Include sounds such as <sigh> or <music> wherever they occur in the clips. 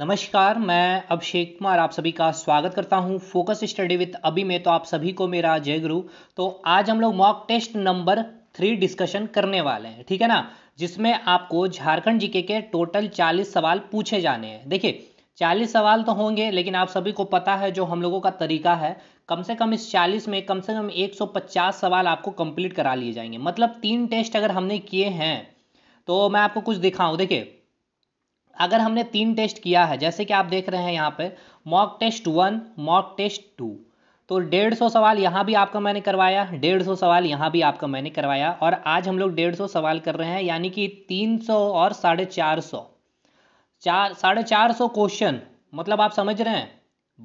नमस्कार मैं अभिषेक कुमार आप सभी का स्वागत करता हूं फोकस स्टडी विद अभी में तो आप सभी को मेरा जय गुरु तो आज हम लोग mock test number three discussion करने वाले हैं ठीक है ना जिसमें आपको झारखंड जीके के टोटल चालीस सवाल पूछे जाने हैं देखिए चालीस सवाल तो होंगे लेकिन आप सभी को पता है जो हम लोगों का तरीका है कम से कम इस चालीस में कम से कम एक सवाल आपको कंप्लीट करा लिए जाएंगे मतलब तीन टेस्ट अगर हमने किए हैं तो मैं आपको कुछ दिखाऊं देखिए अगर हमने तीन टेस्ट किया है जैसे कि आप देख रहे हैं यहाँ पे mock test one mock test two तो डेढ़ सौ सवाल यहाँ भी आपका मैंने करवाया डेढ़ सौ सवाल यहाँ भी आपका मैंने करवाया और आज हम लोग डेढ़ सौ सवाल कर रहे हैं यानी कि तीन सौ और साढ़े चार सौ चार साढ़े चार सौ क्वेश्चन मतलब आप समझ रहे हैं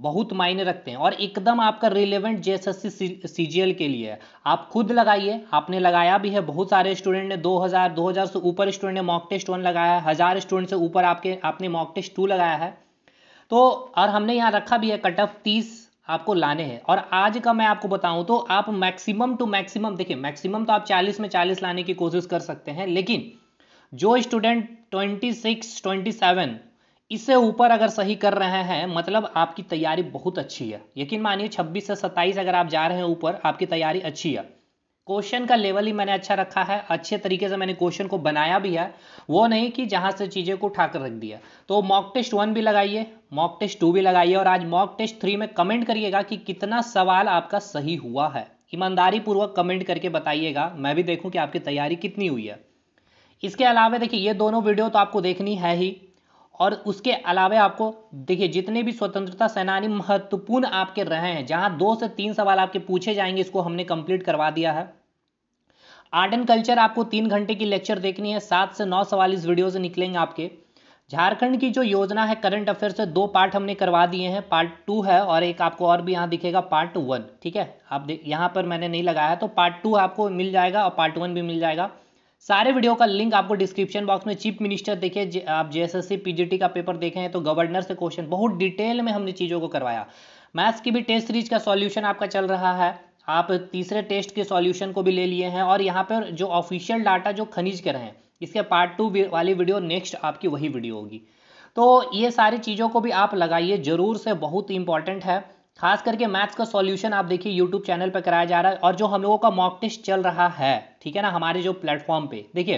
बहुत मायने रखते हैं और एकदम आपका रिलेवेंट जे एस के लिए है आप खुद लगाइए आपने लगाया भी है बहुत सारे स्टूडेंट ने 2000 2000 से ऊपर स्टूडेंट ने मॉक टेस्ट वन लगाया है हज़ार स्टूडेंट से ऊपर आपके आपने मॉक टेस्ट टू लगाया है तो और हमने यहाँ रखा भी है कट ऑफ तीस आपको लाने हैं और आज का मैं आपको बताऊं तो आप मैक्सिमम टू मैक्सिमम देखिए मैक्सिमम तो आप चालीस में चालीस लाने की कोशिश कर सकते हैं लेकिन जो स्टूडेंट ट्वेंटी सिक्स इससे ऊपर अगर सही कर रहे हैं मतलब आपकी तैयारी बहुत अच्छी है यकीन मानिए 26 से 27 अगर आप जा रहे हैं ऊपर आपकी तैयारी अच्छी है क्वेश्चन का लेवल ही मैंने अच्छा रखा है अच्छे तरीके से मैंने क्वेश्चन को बनाया भी है वो नहीं कि जहां से चीज़ें को उठा कर रख दिया तो मॉक टेस्ट वन भी लगाइए मॉक टेस्ट टू भी लगाइए और आज मॉक टेस्ट थ्री में कमेंट करिएगा कि कितना सवाल आपका सही हुआ है ईमानदारी पूर्वक कमेंट करके बताइएगा मैं भी देखूँ कि आपकी तैयारी कितनी हुई है इसके अलावा देखिए ये दोनों वीडियो तो आपको देखनी है ही और उसके अलावा आपको देखिए जितने भी स्वतंत्रता सेनानी महत्वपूर्ण आपके रहे हैं जहां दो से तीन सवाल आपके पूछे जाएंगे इसको हमने कंप्लीट करवा दिया है आर्ट एंड कल्चर आपको तीन घंटे की लेक्चर देखनी है सात से नौ सवाल इस वीडियो से निकलेंगे आपके झारखंड की जो योजना है करंट अफेयर से दो पार्ट हमने करवा दिए हैं पार्ट टू है और एक आपको और भी यहाँ दिखेगा पार्ट वन ठीक है आप देख यहाँ पर मैंने नहीं लगाया तो पार्ट टू आपको मिल जाएगा और पार्ट वन भी मिल जाएगा सारे वीडियो का लिंक आपको डिस्क्रिप्शन बॉक्स में चीफ मिनिस्टर देखिए आप जेएसएससी पीजीटी का पेपर देखे हैं तो गवर्नर से क्वेश्चन बहुत डिटेल में हमने चीज़ों को करवाया मैथ्स की भी टेस्ट सीरीज का सॉल्यूशन आपका चल रहा है आप तीसरे टेस्ट के सॉल्यूशन को भी ले लिए हैं और यहाँ पर जो ऑफिशियल डाटा जो खनिज के रहे हैं इसके पार्ट टू वाली वीडियो नेक्स्ट आपकी वही वीडियो होगी तो ये सारी चीज़ों को भी आप लगाइए ज़रूर से बहुत इंपॉर्टेंट है खास करके मैथ्स का सॉल्यूशन आप देखिए यूट्यूब चैनल पर कराया जा रहा है और जो हम लोगों का मॉक टेस्ट चल रहा है ठीक है ना हमारे जो प्लेटफॉर्म पे देखिए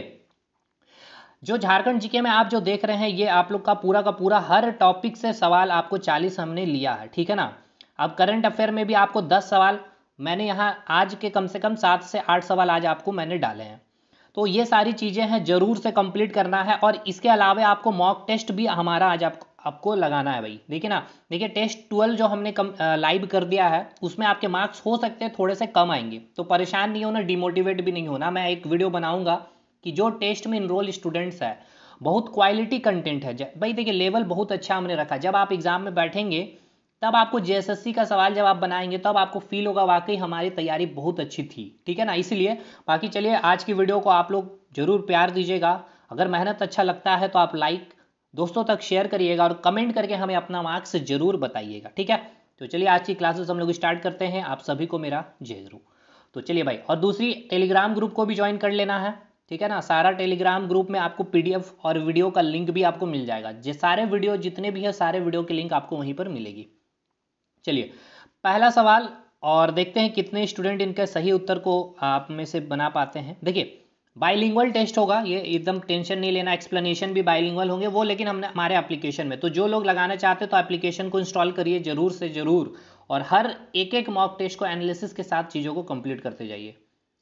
जो झारखंड जीके में आप जो देख रहे हैं ये आप लोग का पूरा का पूरा हर टॉपिक से सवाल आपको चालीस हमने लिया है ठीक है ना अब करंट अफेयर में भी आपको दस सवाल मैंने यहाँ आज के कम से कम सात से आठ सवाल आज आपको मैंने डाले हैं तो ये सारी चीज़ें हैं ज़रूर से कंप्लीट करना है और इसके अलावा आपको मॉक टेस्ट भी हमारा आज आपको आपको लगाना है भाई देखिए ना देखिए टेस्ट ट्वेल्व जो हमने कम लाइव कर दिया है उसमें आपके मार्क्स हो सकते हैं थोड़े से कम आएंगे तो परेशान नहीं होना डिमोटिवेट भी नहीं होना मैं एक वीडियो बनाऊंगा कि जो टेस्ट में इनरोल स्टूडेंट्स है बहुत क्वालिटी कंटेंट है भाई देखिए लेवल बहुत अच्छा हमने रखा जब आप एग्जाम में बैठेंगे तब आपको जे का सवाल जब आप बनाएंगे तब आपको फील होगा वाकई हमारी तैयारी बहुत अच्छी थी ठीक है ना इसीलिए बाकी चलिए आज की वीडियो को आप लोग जरूर प्यार दीजिएगा अगर मेहनत अच्छा लगता है तो आप लाइक दोस्तों तक शेयर करिएगा और कमेंट करके हमें अपना मार्क्स जरूर बताइएगा ठीक है तो चलिए आज की क्लासेस हम लोग स्टार्ट करते हैं आप सभी को मेरा जय गुरु तो चलिए भाई और दूसरी टेलीग्राम ग्रुप को भी ज्वाइन कर लेना है ठीक है ना सारा टेलीग्राम ग्रुप में आपको पीडीएफ और वीडियो का लिंक भी आपको मिल जाएगा जे सारे वीडियो जितने भी है सारे वीडियो की लिंक आपको वहीं पर मिलेगी चलिए पहला सवाल और देखते हैं कितने स्टूडेंट इनके सही उत्तर को आप में से बना पाते हैं देखिए बाइलिंगल टेस्ट होगा ये एकदम टेंशन नहीं लेना एक्सप्लेनेशन भी बाइलिंगल होंगे वो लेकिन हमने हमारे एप्लीकेशन में तो जो लोग लगाना चाहते हैं तो एप्लीकेशन को इंस्टॉल करिए जरूर से जरूर और हर एक एक मॉक टेस्ट को एनालिसिस के साथ चीज़ों को कंप्लीट करते जाइए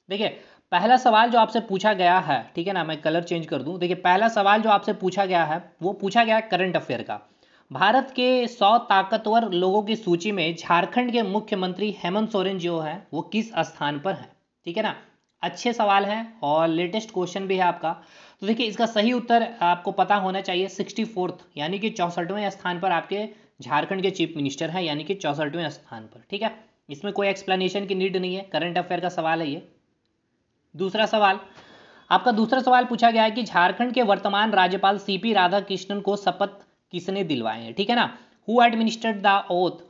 देखिए पहला सवाल जो आपसे पूछा गया है ठीक है ना मैं कलर चेंज कर दूं देखिए पहला सवाल जो आपसे पूछा गया है वो पूछा गया करंट अफेयर का भारत के सौ ताकतवर लोगों की सूची में झारखंड के मुख्यमंत्री हेमंत सोरेन जो है वो किस स्थान पर हैं ठीक है ना अच्छे सवाल हैं और लेटेस्ट क्वेश्चन भी है आपका तो देखिए इसका सही उत्तर आपको पता होना चाहिए सिक्सटी फोर्थ यानी कि चौंसठवें स्थान पर आपके झारखंड के चीफ मिनिस्टर हैं यानी कि चौंसठवें स्थान पर ठीक है इसमें कोई एक्सप्लेनेशन की नीड नहीं है करंट अफेयर का सवाल है ये दूसरा सवाल आपका दूसरा सवाल पूछा गया है कि झारखंड के वर्तमान राज्यपाल सी राधा कृष्णन को शपथ किसने दिलवाए हैं ठीक है ना who administered the oath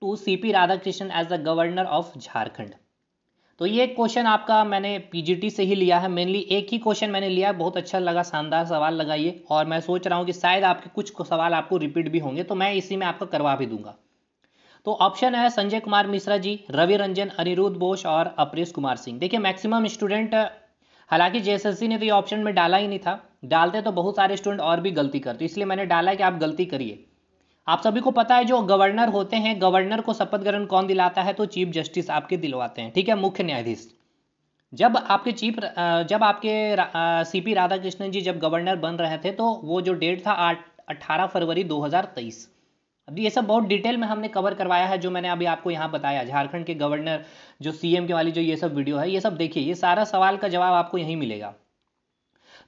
to CP as the governor of Jharkhand तो ये क्वेश्चन आपका मैंने पीजीटी से ही लिया है मेनली एक ही क्वेश्चन मैंने लिया है बहुत अच्छा लगा शानदार सवाल लगा ये और मैं सोच रहा हूँ कि शायद आपके कुछ सवाल आपको रिपीट भी होंगे तो मैं इसी में आपका करवा भी दूंगा तो ऑप्शन है संजय कुमार मिश्रा जी रवि रंजन अनिरुद्ध बोस और अपरेश कुमार सिंह देखिए मैक्सिमम स्टूडेंट हालांकि जेएसएससी ने तो ये ऑप्शन में डाला ही नहीं था डालते तो बहुत सारे स्टूडेंट और भी गलती करते इसलिए मैंने डाला कि आप गलती करिए आप सभी को पता है जो गवर्नर होते हैं गवर्नर को शपथ ग्रहण कौन दिलाता है तो चीफ जस्टिस आपके दिलवाते हैं ठीक है मुख्य न्यायाधीश जब आपके चीफ जब आपके सी पी राधा कृष्णन जी जब गवर्नर बन रहे थे तो वो जो डेट था आठ अट्ठारह फरवरी 2023 अब ये सब बहुत डिटेल में हमने कवर करवाया है जो मैंने अभी आपको यहाँ बताया झारखंड के गवर्नर जो सीएम के वाली जो ये सब वीडियो है ये सब देखिए ये सारा सवाल का जवाब आपको यहीं मिलेगा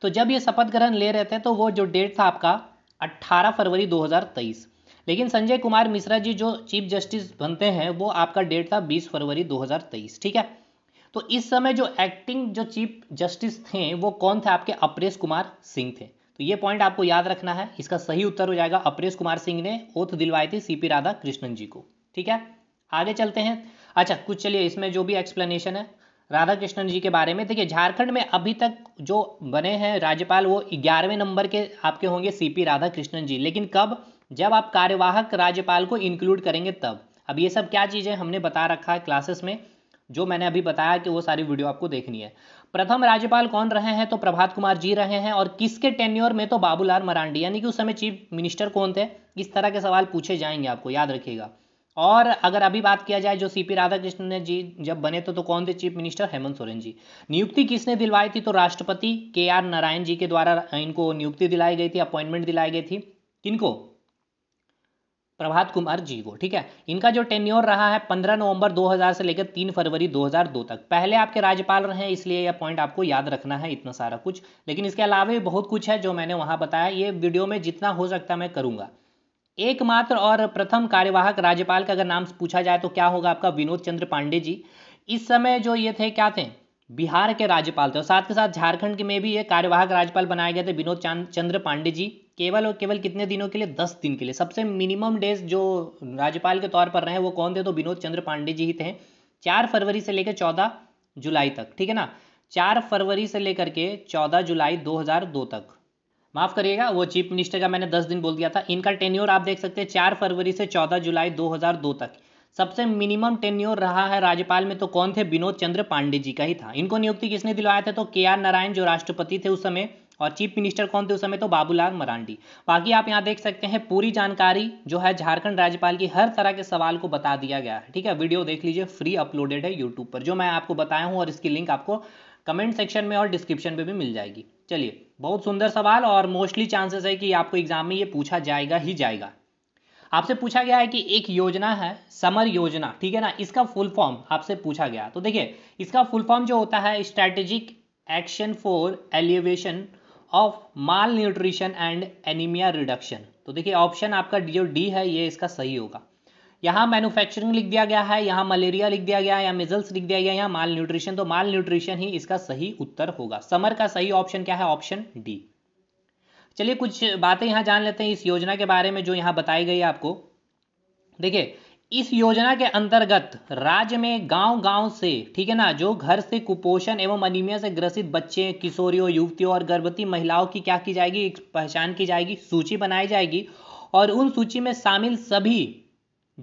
तो जब ये शपथ ग्रहण ले रहे थे तो वो जो डेट था आपका अट्ठारह फरवरी तेईस लेकिन संजय कुमार मिश्रा जी जो चीफ जस्टिस बनते हैं वो आपका डेट था 20 फरवरी 2023 ठीक है तो इस समय जो एक्टिंग जो चीफ जस्टिस थे वो कौन थे आपके अपरेश कुमार सिंह थे तो ये पॉइंट आपको याद रखना है इसका सही उत्तर हो जाएगा अपरेश कुमार सिंह ने ओथ दिलवाई थी सीपी राधा कृष्णन जी को ठीक है आगे चलते हैं अच्छा कुछ चलिए इसमें जो भी एक्सप्लेनेशन है राधा कृष्णन जी के बारे में देखिए झारखंड में अभी तक जो बने हैं राज्यपाल वो ग्यारहवें नंबर के आपके होंगे सीपी राधा कृष्णन जी लेकिन कब जब आप कार्यवाहक राज्यपाल को इंक्लूड करेंगे तब अब ये सब क्या चीज़ें हमने बता रखा है क्लासेस में जो मैंने अभी बताया कि वो सारी वीडियो आपको देखनी है प्रथम राज्यपाल कौन रहे हैं तो प्रभात कुमार जी रहे हैं और किसके टेन्योर में तो बाबूलाल मरांडी यानी कि उस समय चीफ मिनिस्टर कौन थे इस तरह के सवाल पूछे जाएंगे आपको याद रखिएगा और अगर अभी बात किया जाए जो सीपी राधाकृष्णन जी जब बने तो, तो कौन थे चीफ मिनिस्टर हेमंत सोरेन जी नियुक्ति किसने दिलवाई थी तो राष्ट्रपति के आर नारायण जी के द्वारा इनको नियुक्ति दिलाई गई थी अपॉइंटमेंट दिलाई गई थी किनको प्रभात कुमार जी वो ठीक है इनका जो टेन्योर रहा है 15 नवंबर 2000 से लेकर 3 फरवरी 2002 तक पहले आपके राज्यपाल रहे हैं इसलिए यह पॉइंट आपको याद रखना है इतना सारा कुछ लेकिन इसके अलावा भी बहुत कुछ है जो मैंने वहां बताया ये वीडियो में जितना हो सकता मैं करूंगा एकमात्र और प्रथम कार्यवाहक राज्यपाल का अगर नाम पूछा जाए तो क्या होगा आपका विनोद चंद्र पांडे जी इस समय जो ये थे क्या थे बिहार के राज्यपाल थे और साथ के साथ झारखंड के में भी ये कार्यवाहक राज्यपाल बनाए गए थे विनोद चंद्र पांडे जी केवल और केवल कितने दिनों के लिए दस दिन के लिए सबसे मिनिमम डेज जो राज्यपाल के तौर पर रहे वो कौन थे तो विनोद चंद्र पांडे जी ही थे चार फरवरी से लेकर चौदह जुलाई तक ठीक है ना चार फरवरी से लेकर के चौदह जुलाई 2002 तक माफ करिएगा वो चीफ मिनिस्टर का मैंने दस दिन बोल दिया था इनका टेन्योर आप देख सकते हैं चार फरवरी से चौदह जुलाई 2002 तक सबसे मिनिमम टेन्योर रहा है राज्यपाल में तो कौन थे विनोद चंद्र पांडे जी का ही था इनको नियुक्ति किसने दिलवाया था तो के आर नारायण जो राष्ट्रपति थे उस समय और चीफ मिनिस्टर कौन थे उस समय तो बाबूलाल मरांडी बाकी आप यहाँ देख सकते हैं पूरी जानकारी जो है झारखंड राज्यपाल की हर तरह के सवाल को बता दिया गया है ठीक है वीडियो देख लीजिए फ्री अपलोडेड है यूट्यूब पर जो मैं आपको बताया हूँ और इसकी लिंक आपको कमेंट सेक्शन में और डिस्क्रिप्शन में भी मिल जाएगी चलिए बहुत सुंदर सवाल और मोस्टली चांसेस है कि आपको एग्जाम में ये पूछा जाएगा ही जाएगा आपसे पूछा गया है कि एक योजना है समर योजना ठीक है ना इसका फुल फॉर्म आपसे पूछा गया तो देखिए इसका फुल फॉर्म जो होता है strategic action for elevation of malnutrition and anaemia reduction तो देखिए ऑप्शन आपका जो डी है ये इसका सही होगा यहाँ मैन्युफैक्चरिंग लिख दिया गया है यहाँ मलेरिया लिख दिया गया है यहाँ मिजल्स लिख दिया गया है यहाँ माल न्यूट्रिशन तो माल न्यूट्रिशन ही इसका सही उत्तर होगा समर का सही ऑप्शन क्या है ऑप्शन डी चलिए कुछ बातें यहाँ जान लेते हैं इस योजना के बारे में जो यहाँ बताई गई आपको देखिये इस योजना के अंतर्गत राज्य में गांव गांव से ठीक है ना जो घर से कुपोषण एवं अनिमिया से ग्रसित बच्चे किशोरियों युवतियों और गर्भवती महिलाओं की क्या की जाएगी पहचान की जाएगी सूची बनाई जाएगी और उन सूची में शामिल सभी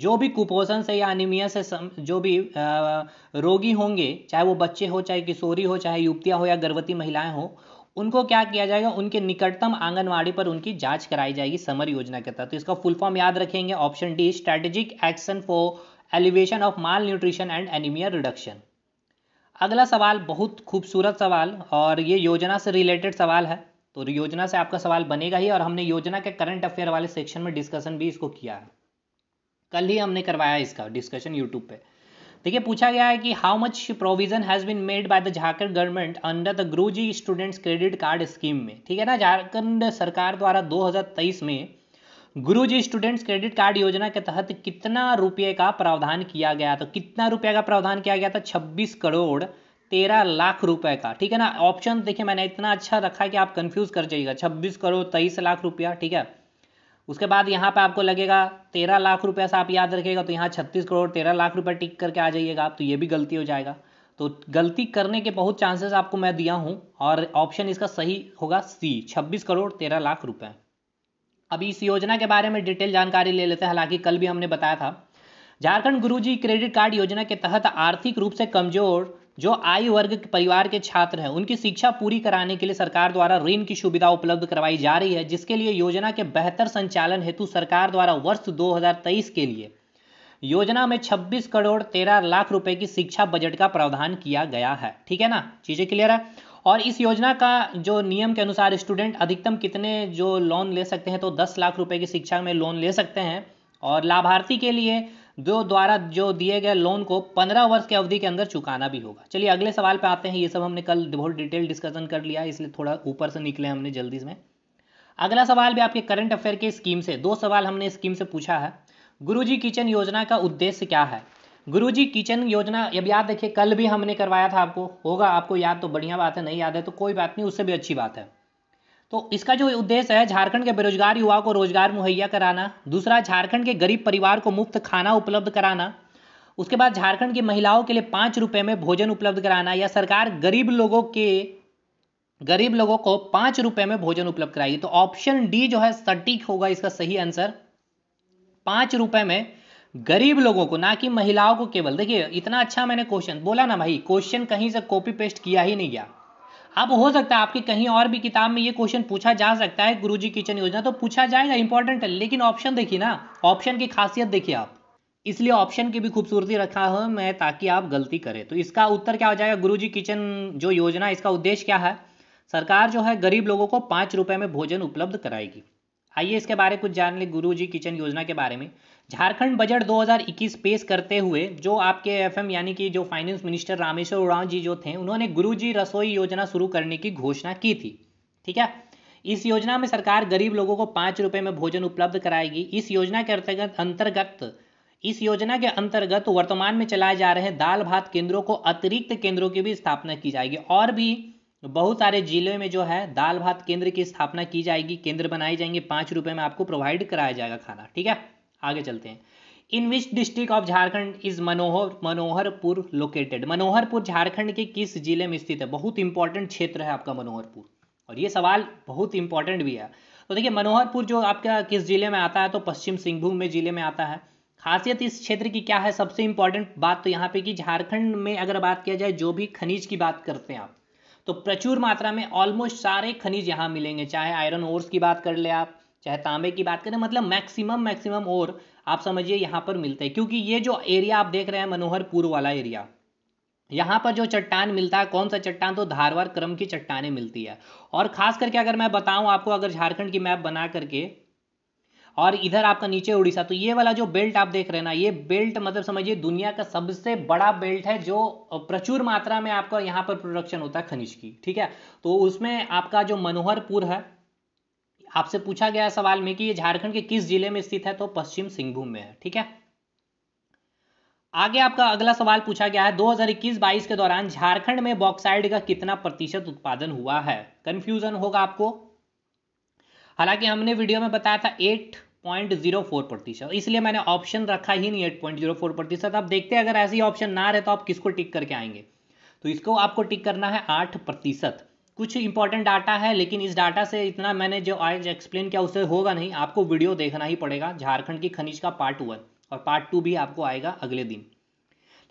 जो भी कुपोषण से या अनिमिया से सम, जो भी आ, रोगी होंगे चाहे वो बच्चे हो चाहे किशोरी हो चाहे युवतियाँ हो या गर्भवती महिलाएं हो उनको क्या किया जाएगा उनके निकटतम आंगनवाड़ी पर उनकी जांच कराई जाएगी समर योजना के तहत तो इसका फुल फॉर्म याद रखेंगे option D strategic action for elevation of malnutrition and anaemia reduction अगला सवाल बहुत खूबसूरत सवाल और ये योजना से रिलेटेड सवाल है तो योजना से आपका सवाल बनेगा ही और हमने योजना के करंट अफेयर वाले सेक्शन में डिस्कशन भी इसको किया है कल ही हमने करवाया इसका डिस्कशन यूट्यूब पे देखिए पूछा गया है कि how much provision has been made by the Jharkhand government under the Guruji students credit card scheme में ठीक है ना झारखंड सरकार द्वारा 2023 में गुरुजी स्टूडेंट्स क्रेडिट कार्ड योजना के तहत कितना रुपये का प्रावधान किया गया तो कितना रुपये का प्रावधान किया गया था छब्बीस करोड़ तेरह लाख रुपए का ठीक है ना ऑप्शन देखिए मैंने इतना अच्छा रखा है कि आप कंफ्यूज कर जाइएगा छब्बीस करोड़ तेईस लाख रुपया ठीक है उसके बाद यहाँ पे आपको लगेगा तेरह लाख रुपये से आप याद रखिएगा तो यहाँ छत्तीस करोड़ तेरह लाख रुपये टिक करके आ जाइएगा आप तो ये भी गलती हो जाएगा तो गलती करने के बहुत चांसेस आपको मैं दिया हूँ और ऑप्शन इसका सही होगा सी छब्बीस करोड़ तेरह लाख रुपये अभी इस योजना के बारे में डिटेल जानकारी ले लेते हैं हालांकि कल भी हमने बताया था झारखंड गुरुजी क्रेडिट कार्ड योजना के तहत आर्थिक रूप से कमजोर जो आयु वर्ग परिवार के छात्र हैं उनकी शिक्षा पूरी कराने के लिए सरकार द्वारा ऋण की सुविधा उपलब्ध करवाई जा रही है जिसके लिए योजना के बेहतर संचालन हेतु सरकार द्वारा वर्ष 2023 के लिए योजना में 26 करोड़ 13 लाख रुपए की शिक्षा बजट का प्रावधान किया गया है ठीक है ना चीज़ें क्लियर है और इस योजना का जो नियम के अनुसार स्टूडेंट अधिकतम कितने जो लोन ले सकते हैं तो दस लाख रुपये की शिक्षा में लोन ले सकते हैं और लाभार्थी के लिए जो द्वारा जो दिए गए लोन को पंद्रह वर्ष की अवधि के अंदर चुकाना भी होगा चलिए अगले सवाल पे आते हैं ये सब हमने कल बहुत डिटेल डिस्कशन कर लिया इसलिए थोड़ा ऊपर से निकले हमने जल्दी इसमें अगला सवाल भी आपके करंट अफेयर के स्कीम से दो सवाल हमने स्कीम से पूछा है गुरुजी किचन योजना का उद्देश्य क्या है गुरुजी किचन योजना अब याद देखिए कल भी हमने करवाया था आपको होगा आपको याद तो बढ़िया बात है नहीं याद है तो कोई बात नहीं उससे भी अच्छी बात है तो इसका जो उद्देश्य है झारखंड के बेरोजगार युवाओं को रोजगार मुहैया कराना दूसरा झारखंड के गरीब परिवार को मुफ्त खाना उपलब्ध कराना उसके बाद झारखंड की महिलाओं के लिए पाँच रुपये में भोजन उपलब्ध कराना या सरकार गरीब लोगों के गरीब लोगों को पाँच रुपये में भोजन उपलब्ध कराएगी तो ऑप्शन डी जो है सटीक होगा इसका सही आंसर पाँच रुपये में गरीब लोगों को ना कि महिलाओं को केवल देखिए इतना अच्छा मैंने क्वेश्चन बोला ना भाई क्वेश्चन कहीं से कॉपी पेस्ट किया ही नहीं गया अब हो सकता है आपकी कहीं और भी किताब में ये क्वेश्चन पूछा जा सकता है गुरुजी किचन योजना तो पूछा जाएगा इंपॉर्टेंट है लेकिन ऑप्शन देखिए ना ऑप्शन की खासियत देखिए आप इसलिए ऑप्शन की भी खूबसूरती रखा हो मैं ताकि आप गलती करें तो इसका उत्तर क्या हो जाएगा गुरु किचन जो योजना इसका उद्देश्य क्या है सरकार जो है गरीब लोगों को पाँच रुपये में भोजन उपलब्ध कराएगी आइए इसके बारे में कुछ जान ले गुरु जी किचन योजना के बारे में झारखंड बजट 2021 पेश करते हुए जो आपके एफएम यानी कि जो फाइनेंस मिनिस्टर रामेश्वर उड़ाव जी जो थे उन्होंने गुरु जी रसोई योजना शुरू करने की घोषणा की थी ठीक है इस योजना में सरकार गरीब लोगों को पाँच रुपये में भोजन उपलब्ध कराएगी इस योजना के अंतर्गत अंतर्गत इस योजना के अंतर्गत वर्तमान में चलाए जा रहे दाल भात केंद्रों को अतिरिक्त केंद्रों की भी स्थापना की जाएगी और भी तो बहुत सारे जिले में जो है दाल भात केंद्र की स्थापना की जाएगी केंद्र बनाए जाएंगे पाँच रुपये में आपको प्रोवाइड कराया जाएगा खाना ठीक है आगे चलते हैं in which district of Jharkhand is Manohar Manoharpur located Manoharpur Jharkhand के किस जिले में स्थित है बहुत इंपॉर्टेंट क्षेत्र है आपका मनोहरपुर और ये सवाल बहुत इंपॉर्टेंट भी है तो देखिए मनोहरपुर जो आपका किस जिले में आता है तो पश्चिम सिंहभूम में जिले में आता है खासियत इस क्षेत्र की क्या है सबसे इंपॉर्टेंट बात तो यहाँ पे कि झारखंड में अगर बात किया जाए जो भी खनिज की बात करते हैं आप तो प्रचुर मात्रा में ऑलमोस्ट सारे खनिज यहाँ मिलेंगे चाहे आयरन ओर्स की बात कर ले आप चाहे तांबे की बात करें मतलब मैक्सिमम मैक्सिमम और आप समझिए यहाँ पर मिलते हैं क्योंकि ये जो एरिया आप देख रहे हैं मनोहरपुर वाला एरिया यहाँ पर जो चट्टान मिलता है कौन सा चट्टान तो धारवार क्रम की चट्टाने मिलती है और खास करके अगर मैं बताऊं आपको अगर झारखंड की मैप बना करके और इधर आपका नीचे उड़ीसा तो ये वाला जो बेल्ट आप देख रहे हैं ना ये बेल्ट मतलब समझिए दुनिया का सबसे बड़ा बेल्ट है जो प्रचुर मात्रा में आपका यहाँ पर प्रोडक्शन होता है खनिज की ठीक है तो उसमें आपका जो मनोहरपुर है आपसे पूछा गया सवाल में कि ये झारखंड के किस जिले में स्थित है तो पश्चिम सिंहभूम में है ठीक है आगे आपका अगला सवाल पूछा गया है 2021-22 के दौरान झारखंड में बॉक्साइड का कितना प्रतिशत उत्पादन हुआ है कंफ्यूजन होगा आपको हालांकि हमने वीडियो में बताया था एट पॉइंट जीरो फोर प्रतिशत इसलिए मैंने ऑप्शन रखा ही नहीं एट पॉइंट जीरो फोर प्रतिशत आप देखते हैं अगर ऐसे ही ऑप्शन ना रहे तो आप किसको टिक करके आएंगे तो इसको आपको टिक करना है आठ प्रतिशत कुछ इंपॉर्टेंट डाटा है लेकिन इस डाटा से इतना मैंने जो आज एक्सप्लेन किया उससे होगा नहीं आपको वीडियो देखना ही पड़ेगा झारखंड की खनिज का पार्ट वन और पार्ट टू भी आपको आएगा अगले दिन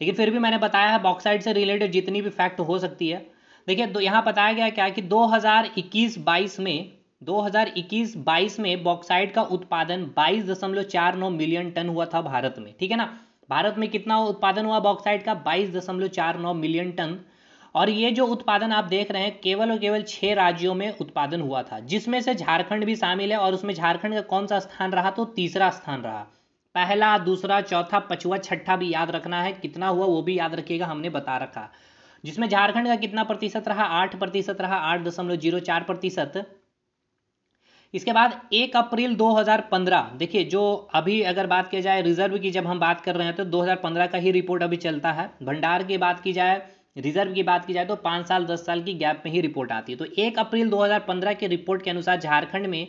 लेकिन फिर भी मैंने बताया है बॉक्साइड से रिलेटेड जितनी भी फैक्ट हो सकती है देखिए तो यहाँ बताया गया क्या कि 2021-22 में 2021-22 में बॉक्साइड का उत्पादन 22.49 मिलियन टन हुआ था भारत में ठीक है ना भारत में कितना उत्पादन हुआ बॉक्साइड का 22.49 मिलियन टन और ये जो उत्पादन आप देख रहे हैं केवल और केवल छह राज्यों में उत्पादन हुआ था जिसमें से झारखंड भी शामिल है और उसमें झारखंड का कौन सा स्थान रहा तो तीसरा स्थान रहा पहला दूसरा चौथा पचवा छठा भी याद रखना है कितना हुआ वो भी याद रखिएगा हमने बता रखा जिसमें झारखंड का कितना प्रतिशत रहा आठ प्रतिशत रहा आठ दशमलव जीरो चार प्रतिशत इसके बाद एक अप्रैल 2015 देखिए जो अभी अगर बात की जाए रिजर्व की जब हम बात कर रहे हैं तो 2015 का ही रिपोर्ट अभी चलता है भंडार की बात की जाए रिजर्व की बात की जाए तो पाँच साल दस साल की गैप में ही रिपोर्ट आती है तो एक अप्रैल 2015 के रिपोर्ट के अनुसार झारखंड में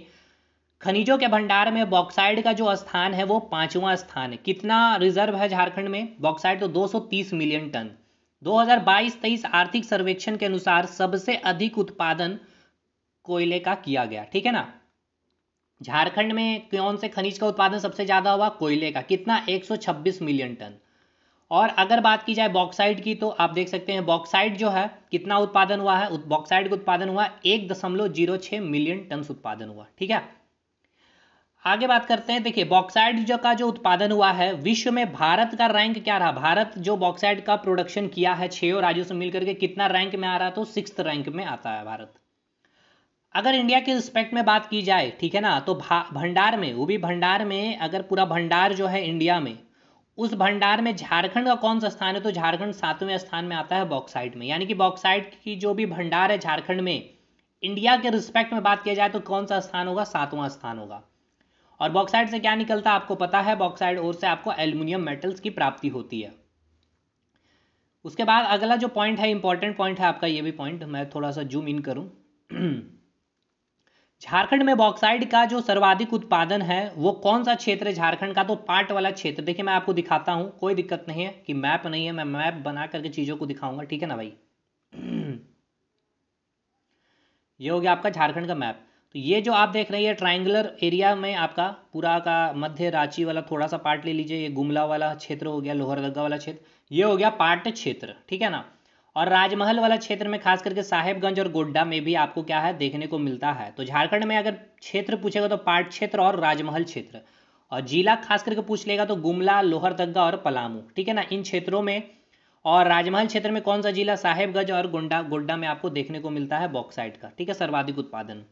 खनिजों के भंडार में बॉक्साइड का जो स्थान है वो पांचवा स्थान है कितना रिजर्व है झारखंड में बॉक्साइड तो 230 मिलियन टन 2022-23 आर्थिक सर्वेक्षण के अनुसार सबसे अधिक उत्पादन कोयले का किया गया ठीक है ना झारखंड में कौन से खनिज का उत्पादन सबसे ज़्यादा हुआ कोयले का कितना 126 मिलियन टन और अगर बात की जाए बॉक्साइड की तो आप देख सकते हैं बॉक्साइड जो है कितना उत्पादन हुआ है बॉक्साइड का उत्पादन हुआ एक दशमलव जीरो छह मिलियन टन उत्पादन हुआ ठीक है आगे बात करते हैं देखिए बॉक्साइड जो का जो उत्पादन हुआ है विश्व में भारत का रैंक क्या रहा भारत जो बॉक्साइड का प्रोडक्शन किया है छो राज्यों से मिलकर के कितना रैंक में आ रहा है तो सिक्स रैंक में आता है भारत अगर इंडिया के रिस्पेक्ट में बात की जाए ठीक है ना तो भंडार में वो भी भंडार में अगर पूरा भंडार जो है इंडिया में उस भंडार में झारखंड का कौन सा स्थान है तो झारखंड सातवें स्थान में आता है बॉक्साइट में यानी कि बॉक्साइट की जो भी भंडार है झारखंड में इंडिया के रिस्पेक्ट में बात किया जाए तो कौन सा स्थान होगा सातवां स्थान होगा और बॉक्साइड से क्या निकलता है आपको पता है बॉक्साइड और से आपको एल्यूमिनियम मेटल्स की प्राप्ति होती है उसके बाद अगला जो पॉइंट है इंपॉर्टेंट पॉइंट है आपका ये भी पॉइंट मैं थोड़ा सा जूम इन करूं <clears throat> झारखंड में बॉक्साइड का जो सर्वाधिक उत्पादन है वो कौन सा क्षेत्र है झारखंड का तो पार्ट वाला क्षेत्र देखिए मैं आपको दिखाता हूँ कोई दिक्कत नहीं है कि मैप नहीं है मैं मैप बना करके चीज़ों को दिखाऊंगा ठीक है ना भाई ये हो गया आपका झारखंड का मैप तो ये जो आप देख रहे हैं ट्राइंगुलर एरिया में आपका पूरा का मध्य रांची वाला थोड़ा सा पार्ट ले लीजिए ये गुमला वाला क्षेत्र हो गया लोहरदगा वाला क्षेत्र ये हो गया पार्ट क्षेत्र ठीक है ना और राजमहल वाला क्षेत्र में खास करके साहेबगंज और गोड्डा में भी आपको क्या है देखने को मिलता है तो झारखंड में अगर क्षेत्र पूछेगा तो पाट क्षेत्र और राजमहल क्षेत्र और जिला खास करके पूछ लेगा तो गुमला लोहरदग्गा और पलामू ठीक है ना इन क्षेत्रों में और राजमहल क्षेत्र में कौन सा जिला साहेबगंज और गोंडा गोड्डा में आपको देखने को मिलता है बॉक्साइट का ठीक है सर्वाधिक उत्पादन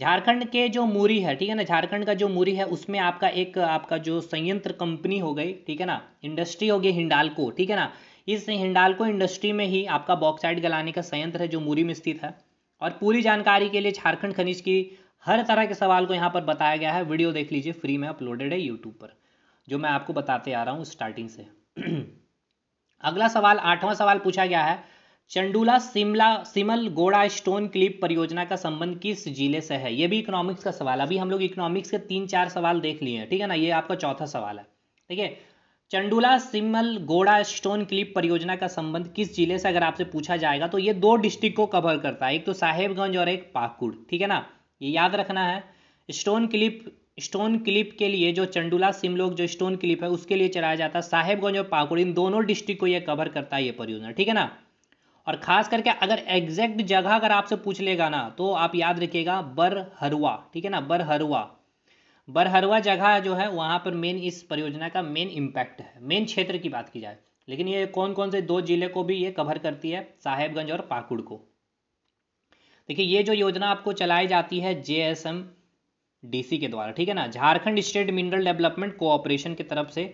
झारखंड के जो मूरी है ठीक है ना झारखंड का जो मूरी है उसमें आपका एक आपका जो संयंत्र कंपनी हो गई ठीक है ना इंडस्ट्री हो गई हिंडालको ठीक है ना इस हिंडालको इंडस्ट्री में ही आपका बॉक्साइड गलाने का संयंत्र है जो मूरी में स्थित है और पूरी जानकारी के लिए झारखंड खनिज की हर तरह के सवाल को यहाँ पर बताया गया है वीडियो देख लीजिए फ्री में अपलोडेड है यूट्यूब पर जो मैं आपको बताते आ रहा हूँ स्टार्टिंग से <clears throat> अगला सवाल आठवां सवाल पूछा गया है चंडूला सिमला सिमल गोड़ा स्टोन क्लिप परियोजना का संबंध किस जिले से है ये भी इकोनॉमिक्स का सवाल अभी हम लोग इकोनॉमिक्स के तीन चार सवाल देख लिए हैं ठीक है ना ये आपका चौथा सवाल है ठीक है चंडूला सिमल गोड़ा स्टोन क्लिप परियोजना का संबंध किस जिले से अगर आपसे पूछा जाएगा तो ये दो डिस्ट्रिक्ट को कवर करता है एक तो साहेबगंज और एक पाकुड़ ठीक है ना ये याद रखना है स्टोन क्लिप स्टोन क्लिप के लिए जो चंडूला सिमलोक जो स्टोन क्लिप है उसके लिए चलाया जाता है साहेबगंज और पाकुड़ इन दोनों डिस्ट्रिक्ट को यह कवर करता है ये परियोजना ठीक है ना और खास करके अगर एग्जैक्ट जगह अगर आपसे पूछ लेगा ना तो आप याद रखिएगा बरहरुआ ठीक है ना बरहरुआ बरहरवा जगह जो है वहाँ पर मेन इस परियोजना का मेन इम्पैक्ट है मेन क्षेत्र की बात की जाए लेकिन ये कौन कौन से दो जिले को भी ये कवर करती है साहेबगंज और पाकुड़ को देखिए ये जो योजना आपको चलाई जाती है जे डीसी के द्वारा ठीक है ना Jharkhand state mineral development cooperation की तरफ से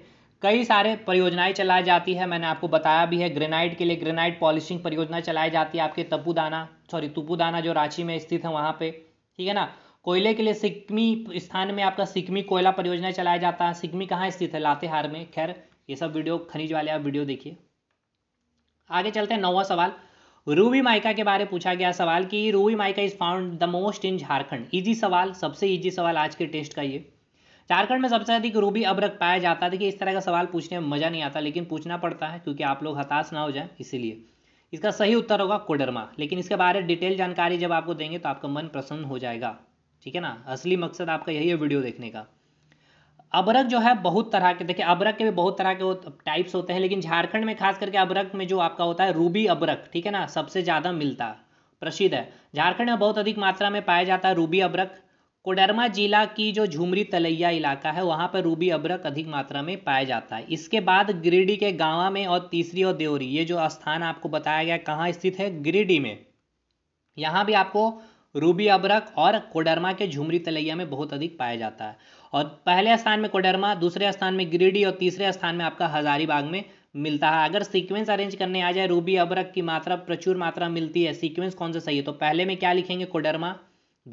कई सारे परियोजनाएं चलाई जाती है मैंने आपको बताया भी है ग्रेनाइट के लिए ग्रेनाइट पॉलिशिंग परियोजना चलाई जाती है आपके तपुदाना सॉरी तुपुदाना जो रांची में स्थित है वहाँ पे ठीक है ना कोयले के लिए सिक्मी स्थान में आपका सिक्मी कोयला परियोजना चलाया जाता है सिक्मी कहाँ स्थित है लातेहार में खैर ये सब वीडियो खनिज वाले आप वीडियो देखिए आगे चलते हैं नौवा सवाल रूबी माइका के बारे में पूछा गया सवाल कि ruby mica is found the most in Jharkhand easy सवाल सबसे इजी सवाल आज के टेस्ट का ये झारखंड में सबसे अधिक रूबी रख पाया जाता है देखिए इस तरह का सवाल पूछने में मज़ा नहीं आता लेकिन पूछना पड़ता है क्योंकि आप लोग हताश ना हो जाए इसीलिए इसका सही उत्तर होगा कोडरमा लेकिन इसके बारे में डिटेल जानकारी जब आपको देंगे तो आपका मन प्रसन्न हो जाएगा ठीक है ना असली मकसद आपका यही है वीडियो देखने का अबरक जो है बहुत तरह के देखिए अबरक के भी बहुत तरह के टाइप्स होते हैं लेकिन झारखंड में खास करके अबरक में जो आपका होता है रूबी अबरक ठीक है ना सबसे ज़्यादा मिलता प्रसिद्ध है झारखंड में बहुत अधिक मात्रा में पाया जाता है रूबी अबरक कोडरमा जिला की जो झुमरी तलैया इलाका है वहाँ पर रूबी अबरक अधिक मात्रा में पाया जाता है इसके बाद गिरिडीह के गांवा में और तीसरी और देवरी ये जो स्थान आपको बताया गया कहाँ स्थित है गिरिडीह में यहाँ भी आपको रूबी अबरक और कोडरमा के झुमरी तलैया में बहुत अधिक पाया जाता है और पहले स्थान में कोडरमा दूसरे स्थान में गिरिडी और तीसरे स्थान में आपका हजारीबाग में मिलता है अगर सीक्वेंस अरेंज करने आ जाए रूबी अबरक की मात्रा प्रचुर मात्रा मिलती है सीक्वेंस कौन सा सही है तो पहले में क्या लिखेंगे कोडरमा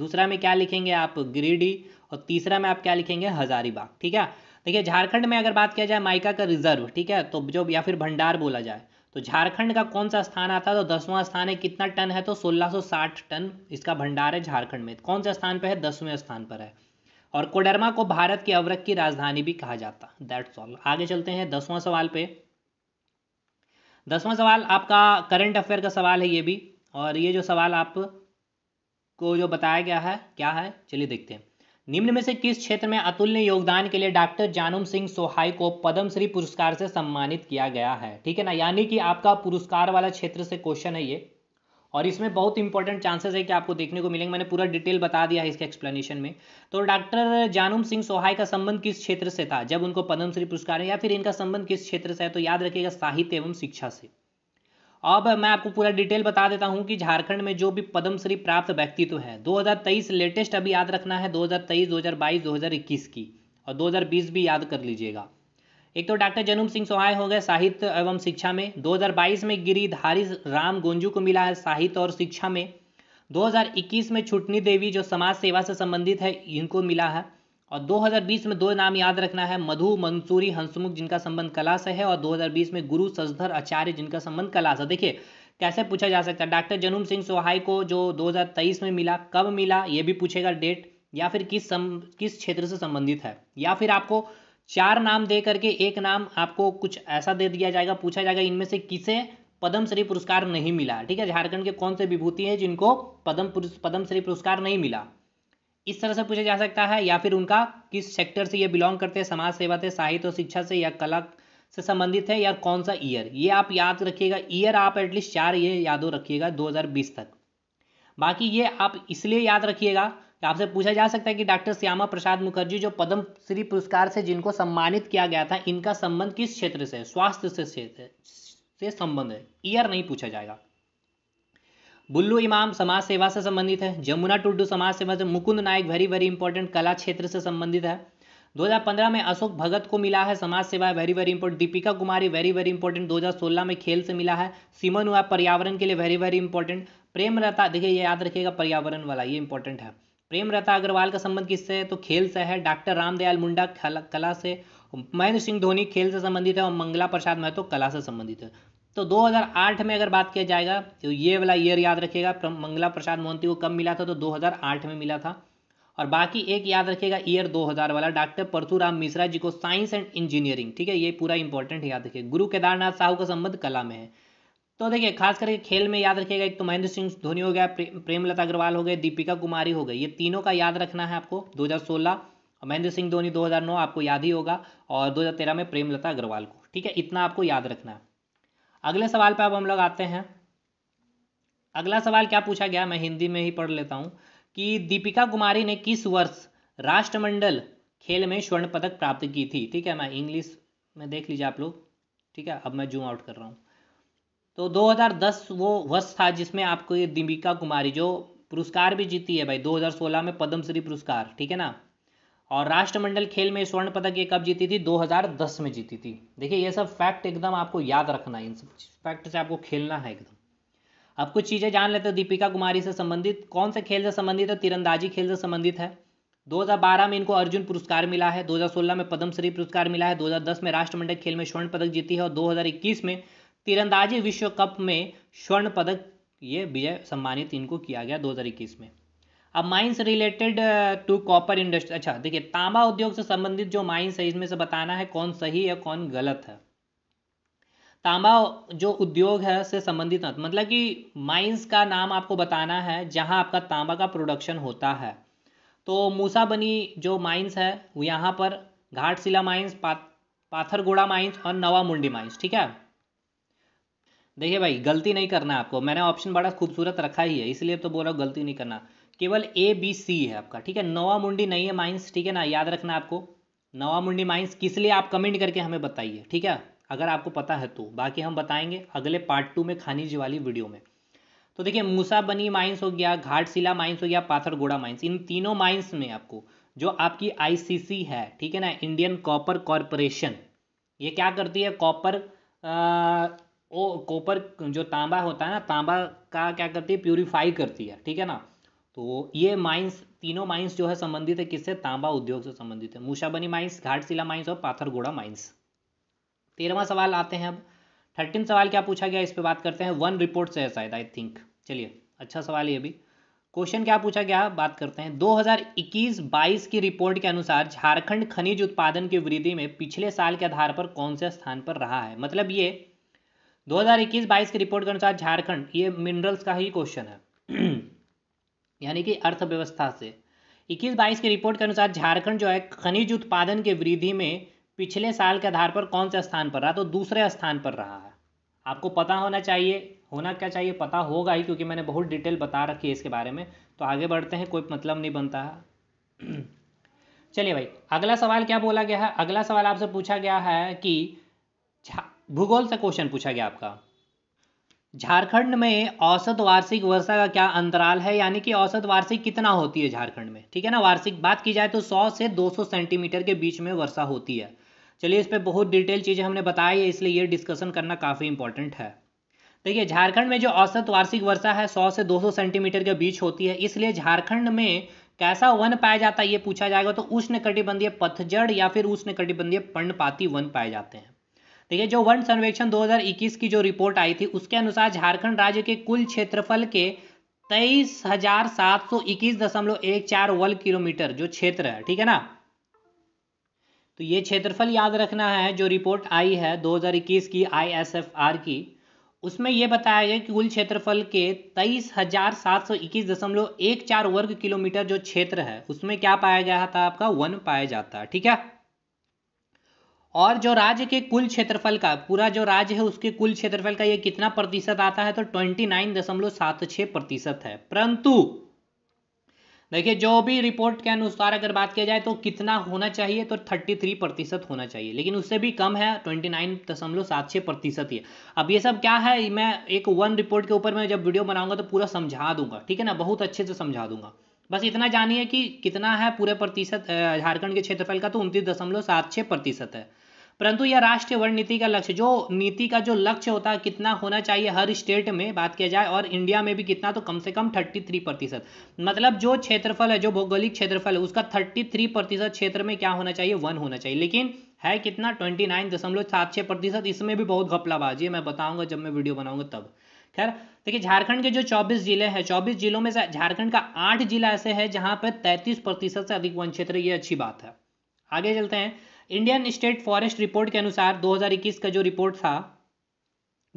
दूसरा में क्या लिखेंगे आप गिरिडी और तीसरा में आप क्या लिखेंगे हजारीबाग ठीक है देखिए झारखंड में अगर बात किया जाए माइका का रिजर्व ठीक है तो जो या फिर भंडार बोला जाए तो झारखंड का कौन सा स्थान आता है तो दसवां स्थान है कितना टन है तो 1660 टन इसका भंडार है झारखंड में कौन सा स्थान पर है दसवें स्थान पर है और कोडरमा को भारत की अवरक की राजधानी भी कहा जाता दैट्स ऑल आगे चलते हैं दसवां सवाल पे दसवां सवाल आपका करंट अफेयर का सवाल है ये भी और ये जो सवाल आप को जो बताया गया है क्या है चलिए देखते हैं निम्न में से किस क्षेत्र में अतुल्य योगदान के लिए डॉक्टर जानूम सिंह सोहाई को पद्मश्री पुरस्कार से सम्मानित किया गया है ठीक है ना यानी कि आपका पुरस्कार वाला क्षेत्र से क्वेश्चन है ये और इसमें बहुत इंपॉर्टेंट चांसेस है कि आपको देखने को मिलेंगे मैंने पूरा डिटेल बता दिया है इसके एक्सप्लेनेशन में तो डॉक्टर जानूम सिंह सोहाई का संबंध किस क्षेत्र से था जब उनको पद्मश्री पुरस्कार या फिर इनका संबंध किस क्षेत्र से है तो याद रखिएगा साहित्य एवं शिक्षा से अब मैं आपको पूरा डिटेल बता देता हूं कि झारखंड में जो भी पद्मश्री प्राप्त व्यक्तित्व तो है 2023 लेटेस्ट अभी याद रखना है 2023 2022 2021 की और 2020 भी याद कर लीजिएगा एक तो डॉक्टर जनुम सिंह सोहाय हो गए साहित्य एवं शिक्षा में 2022 में गिरिधारी राम गोंजू को मिला है साहित्य और शिक्षा में 2021 में छुटनी देवी जो समाज सेवा से संबंधित है इनको मिला है और 2020 में दो नाम याद रखना है मधु मंसूरी हंसमुख जिनका संबंध कला से है और 2020 में गुरु सजधर आचार्य जिनका संबंध कला से देखिए कैसे पूछा जा सकता है डॉक्टर जनूम सिंह सोहाई को जो 2023 में मिला कब मिला ये भी पूछेगा डेट या फिर किस सम, किस क्षेत्र से संबंधित है या फिर आपको चार नाम दे करके एक नाम आपको कुछ ऐसा दे दिया जाएगा पूछा जाएगा इनमें से किसे पद्मश्री पुरस्कार नहीं मिला ठीक है झारखंड के कौन से विभूति हैं जिनको पद्म पद्मश्री पुरस्कार नहीं मिला इस तरह से पूछा जा सकता है या फिर उनका किस सेक्टर से ये बिलोंग करते हैं समाज सेवा से साहित्य और शिक्षा से या कला से संबंधित है या कौन सा ईयर ये आप याद रखिएगा ईयर आप एटलीस्ट चार ये यादों रखिएगा 2020 तक बाकी ये आप इसलिए याद रखिएगा आपसे पूछा जा सकता है कि डॉक्टर श्यामा प्रसाद मुखर्जी जो पद्म श्री पुरस्कार से जिनको सम्मानित किया गया था इनका संबंध किस क्षेत्र से स्वास्थ्य से क्षेत्र से संबंध है ईयर नहीं पूछा जाएगा बुल्लू इमाम समाज सेवा से संबंधित है जमुना टुड्डू समाज सेवा से Mukund Nayak very very important कला क्षेत्र से संबंधित है 2015 में अशोक भगत को मिला है समाज सेवा very very important Deepika Kumari very very important 2016 में खेल से मिला है सीमन हुआ पर्यावरण के लिए वेरी वेरी इंपॉर्टेंट प्रेम रता देखिए ये याद रखिएगा पर्यावरण वाला ये इंपॉर्टेंट है प्रेम रता अग्रवाल का संबंध किससे है तो खेल से है डॉक्टर रामदयाल मुंडा कला से महेंद्र सिंह धोनी खेल से संबंधित है और मंगला प्रसाद महतो कला से संबंधित है तो 2008 में अगर बात किया जाएगा तो ये वाला ईयर याद रखिएगा मंगला प्रसाद मोहंती को कब मिला था तो 2008 में मिला था और बाकी एक याद रखिएगा ईयर 2000 वाला डॉक्टर परशुराम मिश्रा जी को साइंस एंड इंजीनियरिंग ठीक है ये पूरा इंपॉर्टेंट याद रखिए गुरु केदारनाथ साहू का संबंध कला में है तो देखिए खास करके खेल में याद रखिएगा एक तो महेंद्र सिंह धोनी हो गया प्रे, प्रेमलता अग्रवाल हो गए दीपिका कुमारी हो गई ये तीनों का याद रखना है आपको दो और महेंद्र सिंह धोनी दो आपको याद ही होगा और दो में प्रेमलता अग्रवाल को ठीक है इतना आपको याद रखना है अगले सवाल पे अब हम लोग आते हैं अगला सवाल क्या पूछा गया मैं हिंदी में ही पढ़ लेता हूं कि दीपिका कुमारी ने किस वर्ष राष्ट्रमंडल खेल में स्वर्ण पदक प्राप्त की थी ठीक है मैं इंग्लिश में देख लीजिए आप लोग ठीक है अब मैं जूम आउट कर रहा हूँ तो 2010 वो वर्ष था जिसमें आपको ये दीपिका कुमारी जो पुरस्कार भी जीती है भाई 2016 में पद्मश्री पुरस्कार ठीक है ना और राष्ट्रमंडल खेल में स्वर्ण पदक ये कब जीती थी 2010 में जीती थी देखिए ये सब फैक्ट एकदम आपको याद रखना है इन सब फैक्ट से आपको खेलना है एकदम अब कुछ चीज़ें जान लेते हैं दीपिका कुमारी से संबंधित कौन से खेल से संबंधित है तीरंदाजी खेल से संबंधित है 2012 में इनको अर्जुन पुरस्कार मिला है 2016 में पद्मश्री पुरस्कार मिला है 2010 में राष्ट्रमंडल खेल में स्वर्ण पदक जीती है और 2021 में तीरंदाजी विश्व कप में स्वर्ण पदक ये विजय सम्मानित इनको किया गया 2021 में अब mines related to copper industry अच्छा देखिए तांबा उद्योग से संबंधित जो माइंस है इसमें से बताना है कौन सही है कौन गलत है तांबा जो उद्योग है से संबंधित मतलब कि माइंस का नाम आपको बताना है जहां आपका तांबा का प्रोडक्शन होता है तो मूसाबनी जो माइंस है यहाँ पर घाटशिला माइंस पा, पाथरगोड़ा माइंस और नवामुंडी माइंस ठीक है देखिए भाई गलती नहीं करना आपको मैंने ऑप्शन बड़ा खूबसूरत रखा ही है इसलिए तो बोल रहा हूँ गलती नहीं करना केवल ए बी सी है आपका ठीक है नवा मुंडी नहीं है माइंस ठीक है ना याद रखना आपको नवा मुंडी माइंस किस लिए आप कमेंट करके हमें बताइए ठीक है अगर आपको पता है तो बाकी हम बताएंगे अगले पार्ट टू में खानी जी वाली वीडियो में तो देखिए मूसा बनी माइंस हो गया घाटशिला माइंस हो गया पाथरगोड़ा माइंस इन तीनों माइंस में आपको जो आपकी आईसीसी है ठीक है ना इंडियन कॉपर कॉरपोरेशन ये क्या करती है कॉपर ओ कॉपर जो तांबा होता है ना तांबा का क्या करती है प्यूरिफाई करती है ठीक है ना तो ये माइंस तीनों माइंस जो है संबंधित है किससे तांबा उद्योग से संबंधित है मूशाबनी माइंस घाटशिला माइंस और पाथरगोड़ा माइंस तेरहवा सवाल आते हैं अब थर्टीन सवाल क्या पूछा गया इस पर बात करते हैं वन रिपोर्ट से है शायद आई थिंक चलिए अच्छा सवाल ये भी क्वेश्चन क्या पूछा गया बात करते हैं 2021-22 की रिपोर्ट के अनुसार झारखंड खनिज उत्पादन की वृद्धि में पिछले साल के आधार पर कौन से स्थान पर रहा है मतलब ये 2021-22 की रिपोर्ट के अनुसार झारखंड ये मिनरल्स का ही क्वेश्चन है <clears throat> यानी कि अर्थव्यवस्था से 21 बाईस की रिपोर्ट के अनुसार झारखंड जो है खनिज उत्पादन के वृद्धि में पिछले साल के आधार पर कौन से स्थान पर रहा तो दूसरे स्थान पर रहा है आपको पता होना चाहिए होना क्या चाहिए पता होगा ही क्योंकि मैंने बहुत डिटेल बता रखी है इसके बारे में तो आगे बढ़ते हैं कोई मतलब नहीं बनता है चलिए भाई अगला सवाल क्या बोला गया है अगला सवाल आपसे पूछा गया है कि भूगोल से क्वेश्चन पूछा गया आपका झारखंड में औसत वार्षिक वर्षा का क्या अंतराल है यानी कि औसत वार्षिक कितना होती है झारखंड में ठीक है ना वार्षिक बात की जाए तो 100 से 200 सेंटीमीटर के बीच में वर्षा होती है चलिए इस पर बहुत डिटेल चीज़ें हमने बताई है इसलिए ये डिस्कशन करना काफ़ी इंपॉर्टेंट है देखिए झारखंड में जो औसत वार्षिक वर्षा है सौ से दो सेंटीमीटर के बीच होती है इसलिए झारखंड में कैसा वन पाया जाता है ये पूछा जाएगा तो उष्ण कटिबंधीय पथजड़ या फिर उष्ण कटिबंधीय पर्णपाती वन पाए जाते हैं देखिए जो वन सर्वेक्षण 2021 की जो रिपोर्ट आई थी उसके अनुसार झारखंड राज्य के कुल क्षेत्रफल के तेईस हजार सात सौ इक्कीस दशमलव एक चार वर्ग किलोमीटर जो क्षेत्र है ठीक है ना तो ये क्षेत्रफल याद रखना है जो रिपोर्ट आई है 2021 की आईएसएफआर की उसमें यह बताया गया कि कुल क्षेत्रफल के तेईस हजार सात सौ इक्कीस दशमलव एक चार वर्ग किलोमीटर जो क्षेत्र है उसमें क्या पाया गया था आपका वन पाया जाता है ठीक है और जो राज्य के कुल क्षेत्रफल का पूरा जो राज्य है उसके कुल क्षेत्रफल का ये कितना प्रतिशत आता है तो ट्वेंटी नाइन दशमलव सात छह प्रतिशत है परंतु देखिए जो भी रिपोर्ट के अनुसार अगर बात किया जाए तो कितना होना चाहिए तो 33 प्रतिशत होना चाहिए लेकिन उससे भी कम है 29.76 प्रतिशत ही अब ये सब क्या है मैं एक वन रिपोर्ट के ऊपर मैं जब वीडियो बनाऊंगा तो पूरा समझा दूंगा ठीक है ना बहुत अच्छे से समझा दूंगा बस इतना जानिए कि कितना है पूरे प्रतिशत झारखंड के क्षेत्रफल का तो उनतीस प्रतिशत है परंतु यह राष्ट्रीय वर्ण नीति का लक्ष्य जो नीति का जो लक्ष्य होता है कितना होना चाहिए हर स्टेट में बात किया जाए और इंडिया में भी कितना तो कम से कम थर्टी थ्री प्रतिशत मतलब जो क्षेत्रफल है जो भौगोलिक क्षेत्रफल है उसका थर्टी थ्री प्रतिशत क्षेत्र में क्या होना चाहिए वन होना चाहिए लेकिन है कितना ट्वेंटी नाइन दशमलव सात छह प्रतिशत इसमें भी बहुत घपलाबाजी है मैं बताऊंगा जब मैं वीडियो बनाऊंगा तब खैर देखिए झारखंड के जो 24 जिले हैं 24 जिलों में से झारखंड का आठ जिला ऐसे है जहां पर 33 प्रतिशत से अधिक वन क्षेत्र ये अच्छी बात है आगे चलते हैं इंडियन स्टेट फॉरेस्ट रिपोर्ट के अनुसार 2021 का जो रिपोर्ट था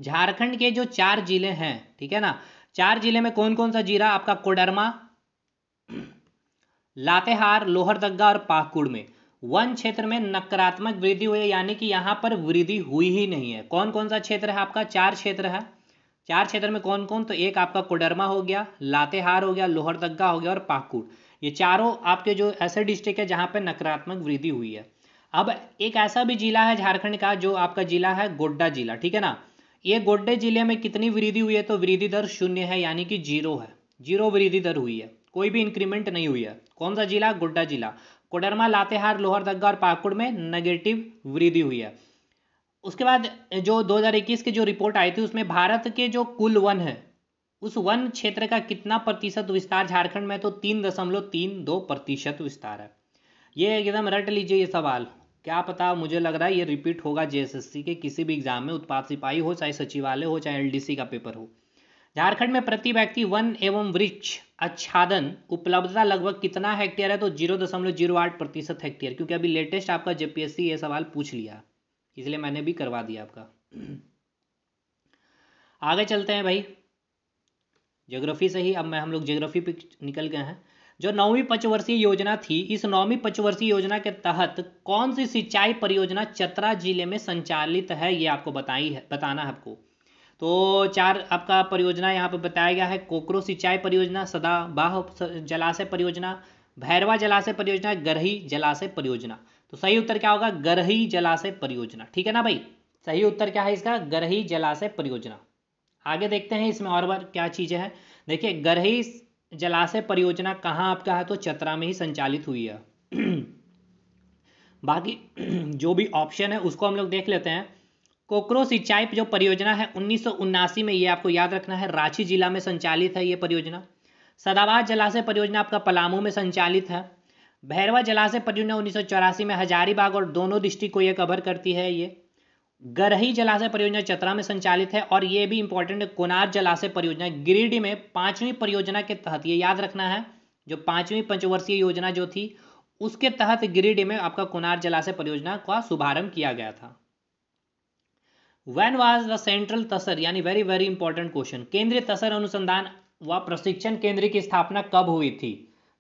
झारखंड के जो चार जिले हैं ठीक है ना चार जिले में कौन कौन सा जिला आपका कोडरमा लातेहार लोहरदग्गा और पाकुड़ में वन क्षेत्र में नकारात्मक वृद्धि हुई है यानी कि यहाँ पर वृद्धि हुई ही नहीं है कौन कौन सा क्षेत्र है आपका चार क्षेत्र है चार क्षेत्र में कौन कौन तो एक आपका कोडरमा हो गया लातेहार हो गया लोहरदग्गा हो गया और पाकुड़ ये चारों आपके जो ऐसे डिस्ट्रिक्ट है जहाँ पर नकारात्मक वृद्धि हुई है अब एक ऐसा भी जिला है झारखंड का जो आपका जिला है गोड्डा जिला ठीक है ना ये गोड्डे जिले में कितनी वृद्धि हुई है तो वृद्धि दर शून्य है यानी कि जीरो है जीरो वृद्धि दर हुई है कोई भी इंक्रीमेंट नहीं हुई है कौन सा जिला गोड्डा जिला कोडरमा लातेहार लोहरदगा और पाकुड़ में नेगेटिव वृद्धि हुई है उसके बाद जो 2021 की जो रिपोर्ट आई थी उसमें भारत के जो कुल वन है उस वन क्षेत्र का कितना प्रतिशत विस्तार झारखंड में तो तीन दशमलव तीन दो प्रतिशत विस्तार है ये एकदम रट लीजिए ये सवाल क्या पता मुझे लग रहा है ये रिपीट होगा जेएसएससी के किसी भी एग्जाम में उत्पाद सिपाही हो चाहे सचिवालय हो चाहे एलडीसी का पेपर हो झारखंड में प्रति व्यक्ति वन एवं वृक्ष आच्छादन उपलब्धता लगभग कितना हेक्टेयर है तो जीरो दशमलव जीरो आठ प्रतिशत हेक्टेयर क्योंकि अभी लेटेस्ट आपका जेपीएससी ये सवाल पूछ लिया इसलिए मैंने भी करवा दिया आपका आगे चलते हैं भाई ज्योग्राफी से ही अब मैं हम लोग ज्योग्राफी पे निकल गए हैं जो नौवीं पंचवर्षीय योजना थी इस नौवीं पंचवर्षीय योजना के तहत कौन सी सिंचाई परियोजना चतरा जिले में संचालित है ये आपको बताई है बताना है आपको तो चार आपका परियोजना यहाँ पर बताया गया है कोकरो सिंचाई परियोजना सदाबाह जलाशय परियोजना भैरवा जलाशय परियोजना गरही जलाशय परियोजना तो सही उत्तर क्या होगा गरही जलाशय परियोजना ठीक है ना भाई सही उत्तर क्या है इसका गरही जलाशय परियोजना आगे देखते हैं इसमें और बार क्या चीज़ें हैं देखिए गरही जलाशय परियोजना कहाँ आपका है तो चतरा में ही संचालित हुई है बाकी <clears throat> जो भी ऑप्शन है उसको हम लोग देख लेते हैं कोकरो सिंचाई जो परियोजना है उन्नीस में ये आपको याद रखना है रांची जिला में संचालित है ये परियोजना सदाबाद जलाशय परियोजना आपका पलामू में संचालित है भैरवा जलाशय परियोजना उन्नीस में हजारीबाग और दोनों डिस्ट्रिक्ट को यह कवर करती है ये गरही जलाशय परियोजना चतरा में संचालित है और ये भी इंपॉर्टेंट है कोनार जलाशय परियोजना गिरिडीह में पांचवी परियोजना के तहत ये याद रखना है जो पांचवी पंचवर्षीय योजना जो थी उसके तहत गिरिडीह में आपका कोनार जलाशय परियोजना का शुभारंभ किया गया था when was the central tasar यानी वेरी वेरी इंपॉर्टेंट क्वेश्चन केंद्रीय तसर अनुसंधान व प्रशिक्षण केंद्र की स्थापना कब हुई थी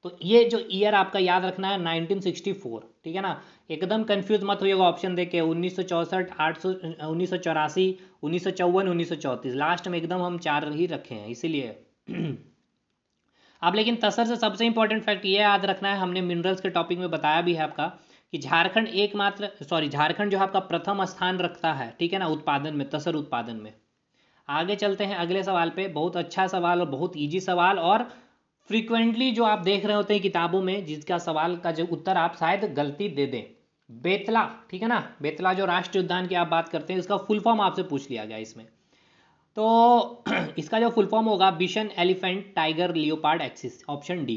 तो ये जो ईयर आपका याद रखना है 1964 ठीक है ना एकदम कंफ्यूज मत होइएगा ऑप्शन के उन्नीस सौ चौसठ आठ सौ उन्नीस सौ चौरासी उन्नीस सौ चौवन उन्नीस सौ लास्ट में एकदम हम चार ही रखे हैं इसीलिए अब लेकिन तसर से सबसे इंपॉर्टेंट फैक्ट ये याद रखना है हमने मिनरल्स के टॉपिक में बताया भी है आपका कि झारखंड एकमात्र सॉरी झारखंड जो है आपका प्रथम स्थान रखता है ठीक है ना उत्पादन में तसर उत्पादन में आगे चलते हैं अगले सवाल पे बहुत अच्छा सवाल और बहुत ईजी सवाल और फ्रीक्वेंटली जो आप देख रहे होते हैं किताबों में जिसका सवाल का जो उत्तर आप शायद गलती दे दें बेतला ठीक है ना बेतला जो राष्ट्रीय उद्यान की आप बात करते हैं इसका फुल फॉर्म आपसे पूछ लिया गया इसमें तो <clears throat> इसका जो फुल फॉर्म होगा bison elephant tiger leopard axis option D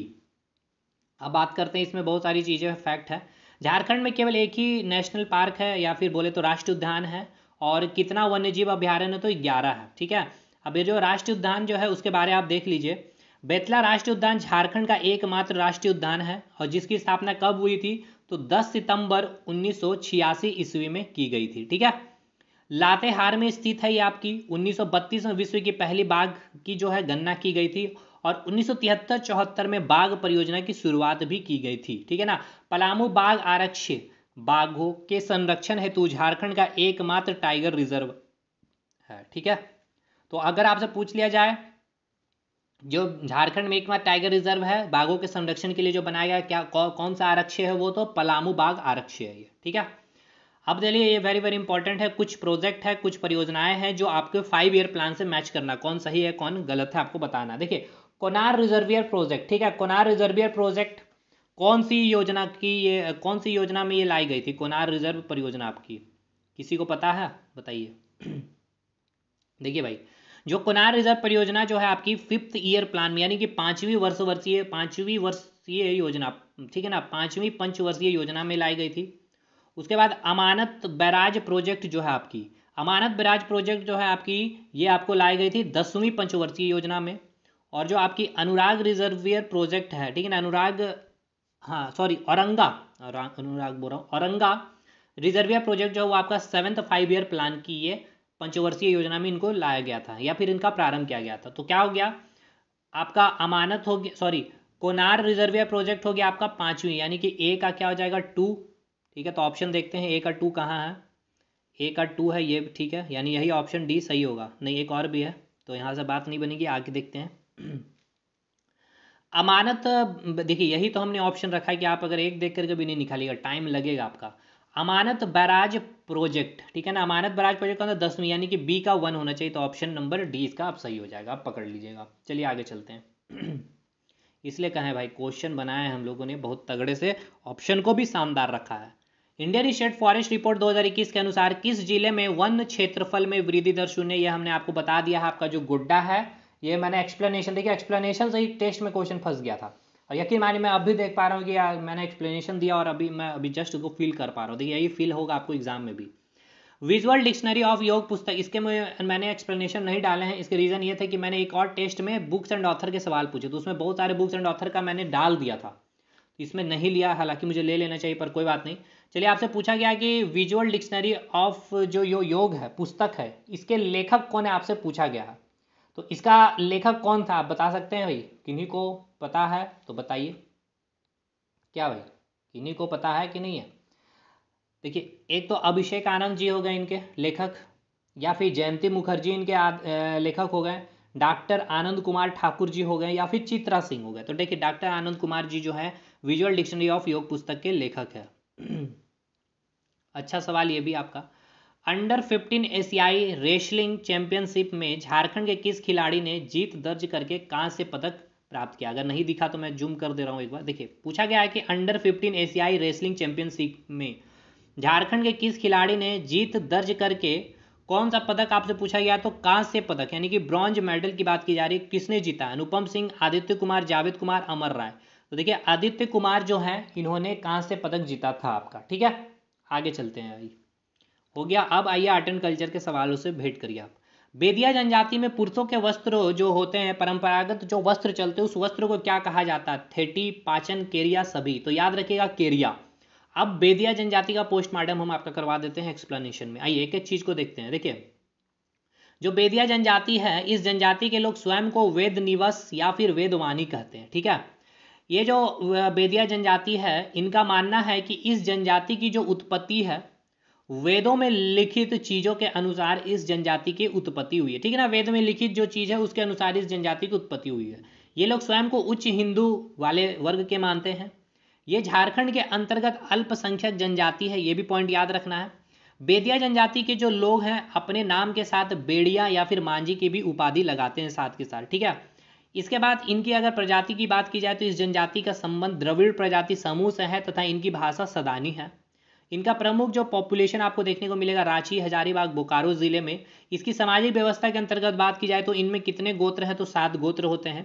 अब बात करते हैं इसमें बहुत सारी चीज़ें फैक्ट है झारखंड में केवल एक ही नेशनल पार्क है या फिर बोले तो राष्ट्रीय उद्यान है और कितना वन्यजीव अभ्यारण्य तो ग्यारह है ठीक है अब ये जो राष्ट्रीय उद्यान जो है उसके बारे आप देख लीजिए बेतला राष्ट्रीय उद्यान झारखंड का एकमात्र राष्ट्रीय उद्यान है और जिसकी स्थापना कब हुई थी तो 10 सितंबर 1986 ईस्वी में की गई थी ठीक है लातेहार में स्थित है ये आपकी 1932 में विश्व की पहली बाघ की जो है गणना की गई थी और 1973-74 में बाघ परियोजना की शुरुआत भी की गई थी ठीक है ना पलामू बाघ आरक्ष्य बाघों के संरक्षण हेतु झारखंड का एकमात्र टाइगर रिजर्व है ठीक है तो अगर आपसे पूछ लिया जाए जो झारखंड में एक बार टाइगर रिजर्व है बाघों के संरक्षण के लिए जो बनाया गया क्या कौ, कौन सा आरक्षी है वो तो पलामू बाघ आरक्षी है ये ठीक है अब चलिए ये वेरी वेरी इंपॉर्टेंट है कुछ प्रोजेक्ट है कुछ परियोजनाएं हैं जो आपके फाइव ईयर प्लान से मैच करना कौन सही है कौन गलत है आपको बताना देखिए कोनार रिजर्वियर प्रोजेक्ट ठीक है कोनार रिजर्वियर प्रोजेक्ट कौन सी योजना की ये कौन सी योजना में ये लाई गई थी कोनार रिजर्व परियोजना आपकी किसी को पता है बताइए <clears throat> देखिए भाई जो कुनार रिजर्व परियोजना जो है आपकी फिफ्थ ईयर प्लान में यानी कि पांचवी वर्ष वर्षीय पांचवी वर्षीय योजना ठीक है ना पांचवी पंचवर्षीय योजना में लाई गई थी उसके बाद अमानत बैराज प्रोजेक्ट जो है आपकी अमानत बैराज प्रोजेक्ट जो है आपकी ये आपको लाई गई थी दसवीं पंचवर्षीय योजना में और जो आपकी अनुराग रिजर्वियर प्रोजेक्ट है ठीक है ना अनुराग हाँ सॉरी औरंगा अनुराग बोल रहा हूँ औरंगा रिजर्वियर प्रोजेक्ट जो है वो आपका सेवन्थ फाइव ईयर प्लान की ये पंचवर्षीय योजना में इनको लाया गया था या फिर इनका प्रारंभ किया गया था तो क्या हो गया आपका अमानत हो गया सॉरी कोनार रिजर्वियर प्रोजेक्ट हो गया आपका पांचवी यानी कि ए का क्या हो जाएगा टू ठीक है तो ऑप्शन देखते हैं ए का टू कहाँ है ए का टू है ये ठीक है यानी यही ऑप्शन डी सही होगा नहीं एक और भी है तो यहाँ से बात नहीं बनेगी आगे देखते हैं <clears throat> अमानत देखिए यही तो हमने ऑप्शन रखा है कि आप अगर एक देख करके भी नहीं निकालिएगा टाइम लगेगा आपका अमानत बैराज प्रोजेक्ट ठीक है ना अमानत बैराज प्रोजेक्ट का दस यानी कि बी का वन होना चाहिए तो ऑप्शन नंबर डी इसका आप सही हो जाएगा आप पकड़ लीजिएगा चलिए आगे चलते हैं <clears throat> इसलिए कहें भाई क्वेश्चन बनाया है हम लोगों ने बहुत तगड़े से ऑप्शन को भी शानदार रखा है इंडियन स्टेट फॉरेस्ट रिपोर्ट 2021 के अनुसार किस जिले में वन क्षेत्रफल में वृद्धि दर शून्य यह हमने आपको बता दिया है आपका जो गुड्डा है ये मैंने एक्सप्लेनेशन देखिए एक्सप्लेनेशन से ही टेस्ट में क्वेश्चन फंस गया था और यकीन मानिए मैं अब भी देख पा रहा हूँ कि यार मैंने एक्सप्लेनेशन दिया और अभी मैं अभी जस्ट उसको फील कर पा रहा हूँ देखिए यही फील होगा आपको एग्जाम में भी विजुअल डिक्शनरी ऑफ योग पुस्तक इसके मैंने एक्सप्लेनेशन नहीं डाले हैं इसके रीज़न ये थे कि मैंने एक और टेस्ट में बुक्स एंड ऑथर के सवाल पूछे तो उसमें बहुत सारे बुक्स एंड ऑथर का मैंने डाल दिया था तो इसमें नहीं लिया हालांकि मुझे ले लेना चाहिए पर कोई बात नहीं चलिए आपसे पूछा गया कि विजुअल डिक्शनरी ऑफ जो यो योग है पुस्तक है इसके लेखक कौन है आपसे पूछा गया तो इसका लेखक कौन था आप बता सकते हैं भाई किन्हीं को पता है तो बताइए क्या भाई इन्हीं को पता है कि नहीं है देखिए एक तो अभिषेक आनंद जी हो गए इनके लेखक या फिर जयंती मुखर्जी इनके लेखक हो गए डॉक्टर आनंद कुमार ठाकुर जी हो गए या फिर चित्रा सिंह हो गए तो देखिए डॉक्टर आनंद कुमार जी जो है विजुअल डिक्शनरी ऑफ योग पुस्तक के लेखक है <clears throat> अच्छा सवाल ये भी आपका अंडर 15 एशियाई रेसलिंग चैंपियनशिप में झारखंड के किस खिलाड़ी ने जीत दर्ज करके कांस्य पदक प्राप्त किया अगर नहीं दिखा तो मैं जूम कर दे रहा हूँ एक बार देखिए पूछा गया है कि अंडर फिफ्टीन एशियाई रेसलिंग चैंपियनशिप में झारखंड के किस खिलाड़ी ने जीत दर्ज करके कौन सा पदक आपसे पूछा गया तो कांस्य पदक यानी कि ब्रॉन्ज मेडल की बात की जा रही है किसने जीता अनुपम सिंह आदित्य कुमार जावेद कुमार अमर राय तो देखिए आदित्य कुमार जो है इन्होंने कांस्य पदक जीता था आपका ठीक है आगे चलते हैं भाई हो गया अब आइए आर्ट एंड कल्चर के सवालों से भेंट करिए आप बेदिया जनजाति में पुरुषों के वस्त्र जो होते हैं परंपरागत जो वस्त्र चलते उस वस्त्र को क्या कहा जाता है थेटी पाचन केरिया सभी तो याद रखिएगा केरिया अब बेदिया जनजाति का पोस्टमार्टम हम आपका करवा देते हैं एक्सप्लेनेशन में आइए एक एक चीज को देखते हैं देखिए जो बेदिया जनजाति है इस जनजाति के लोग स्वयं को वेद निवस या फिर वेदवानी कहते हैं ठीक है ये जो बेदिया जनजाति है इनका मानना है कि इस जनजाति की जो उत्पत्ति है वेदों में लिखित चीजों के अनुसार इस जनजाति की उत्पत्ति हुई है ठीक है ना वेद में लिखित जो चीज है उसके अनुसार इस जनजाति की उत्पत्ति हुई है ये लोग स्वयं को उच्च हिंदू वाले वर्ग के मानते हैं ये झारखंड के अंतर्गत अल्पसंख्यक जनजाति है ये भी पॉइंट याद रखना है बेदिया जनजाति के जो लोग हैं अपने नाम के साथ बेड़िया या फिर मांझी की भी उपाधि लगाते हैं साथ के साथ ठीक है इसके बाद इनकी अगर प्रजाति की बात की जाए तो इस जनजाति का संबंध द्रविड़ प्रजाति समूह से है तथा इनकी भाषा सदानी है इनका प्रमुख जो पॉपुलेशन आपको देखने को मिलेगा रांची हजारीबाग बोकारो जिले में इसकी सामाजिक व्यवस्था के अंतर्गत बात की जाए तो इनमें कितने गोत्र हैं तो सात गोत्र होते हैं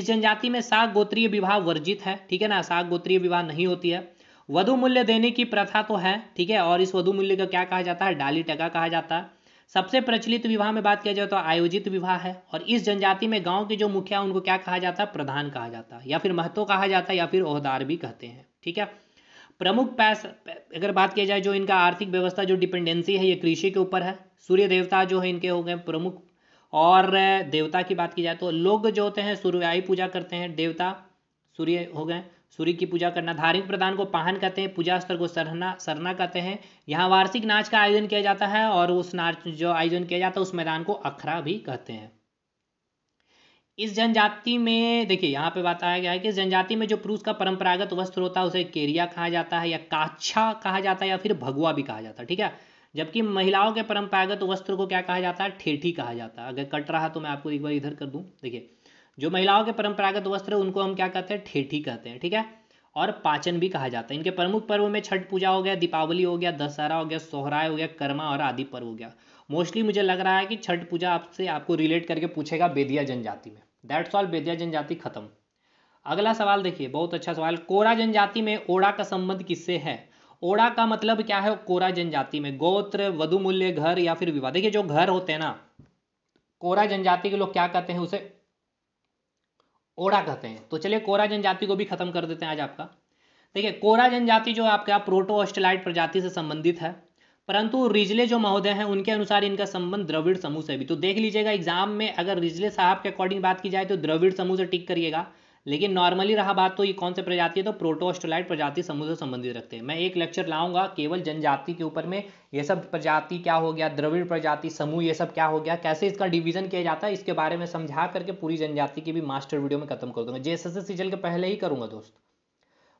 इस जनजाति में साग गोत्रीय विवाह वर्जित है ठीक है ना साग गोत्रीय विवाह नहीं होती है वधु मूल्य देने की प्रथा तो है ठीक है और इस वधु मूल्य का क्या कहा जाता है डाली टका कहा जाता है सबसे प्रचलित विवाह में बात किया जाए तो आयोजित विवाह है और इस जनजाति में गांव के जो मुखिया उनको क्या कहा जाता है प्रधान कहा जाता है या फिर महतो कहा जाता है या फिर ओहदार भी कहते हैं ठीक है प्रमुख पैस अगर बात किया जाए जो इनका आर्थिक व्यवस्था जो डिपेंडेंसी है ये कृषि के ऊपर है सूर्य देवता जो है इनके हो गए प्रमुख और देवता की बात की जाए तो लोग जो होते हैं सूर्यायी पूजा करते हैं देवता सूर्य हो गए सूर्य की पूजा करना धार्मिक प्रदान को पाहन कहते हैं पूजा स्तर को सरना सरना कहते हैं यहाँ वार्षिक नाच का आयोजन किया जाता है और उस नाच जो आयोजन किया जाता है उस मैदान को अखरा भी कहते हैं इस जनजाति में देखिए यहाँ पे बताया गया है कि इस जनजाति में जो पुरुष का परंपरागत वस्त्र होता है उसे केरिया कहा जाता है या काछा कहा जाता है या फिर भगवा भी कहा जाता है ठीक है जबकि महिलाओं के परंपरागत वस्त्र को क्या कहा जाता है ठेठी कहा जाता है अगर कट रहा तो मैं आपको एक बार इधर कर दूँ देखिए जो महिलाओं के परंपरागत वस्त्र है उनको हम क्या कहते हैं ठेठी कहते हैं ठीक है और पाचन भी कहा जाता है इनके प्रमुख पर्व में छठ पूजा हो गया दीपावली हो गया दशहरा हो गया सोहराय हो गया कर्मा और आदि पर्व हो गया मोस्टली मुझे लग रहा है कि छठ पूजा आपसे आपको रिलेट करके पूछेगा बेदिया जनजाति में दैट्स ऑल बेदिया जनजाति खत्म अगला सवाल देखिए बहुत अच्छा सवाल कोरा जनजाति में ओड़ा का संबंध किससे है ओड़ा का मतलब क्या है कोरा जनजाति में गोत्र वधु मूल्य घर या फिर विवाह देखिए जो घर होते हैं ना कोरा जनजाति के लोग क्या कहते हैं उसे ओड़ा कहते हैं तो चलिए कोरा जनजाति को भी खत्म कर देते हैं आज आपका देखिए कोरा जनजाति जो आपका प्रोटो ऑस्ट्रेलाइट प्रजाति से संबंधित है परंतु रिजले जो महोदय हैं उनके अनुसार इनका संबंध द्रविड़ समूह से भी तो देख लीजिएगा एग्जाम में अगर रिजले साहब के अकॉर्डिंग बात की जाए तो द्रविड़ समूह से टिक करिएगा लेकिन नॉर्मली रहा बात तो ये कौन से प्रजाति है तो प्रोटोस्टोलाइट प्रजाति समूह से संबंधित रखते हैं मैं एक लेक्चर लाऊंगा केवल जनजाति के ऊपर में ये सब प्रजाति क्या हो गया द्रविड़ प्रजाति समूह ये सब क्या हो गया कैसे इसका डिवीजन किया जाता है इसके बारे में समझा करके पूरी जनजाति की भी मास्टर वीडियो में खत्म कर दूंगा जेएसएससी सीजल के पहले ही करूंगा दोस्तों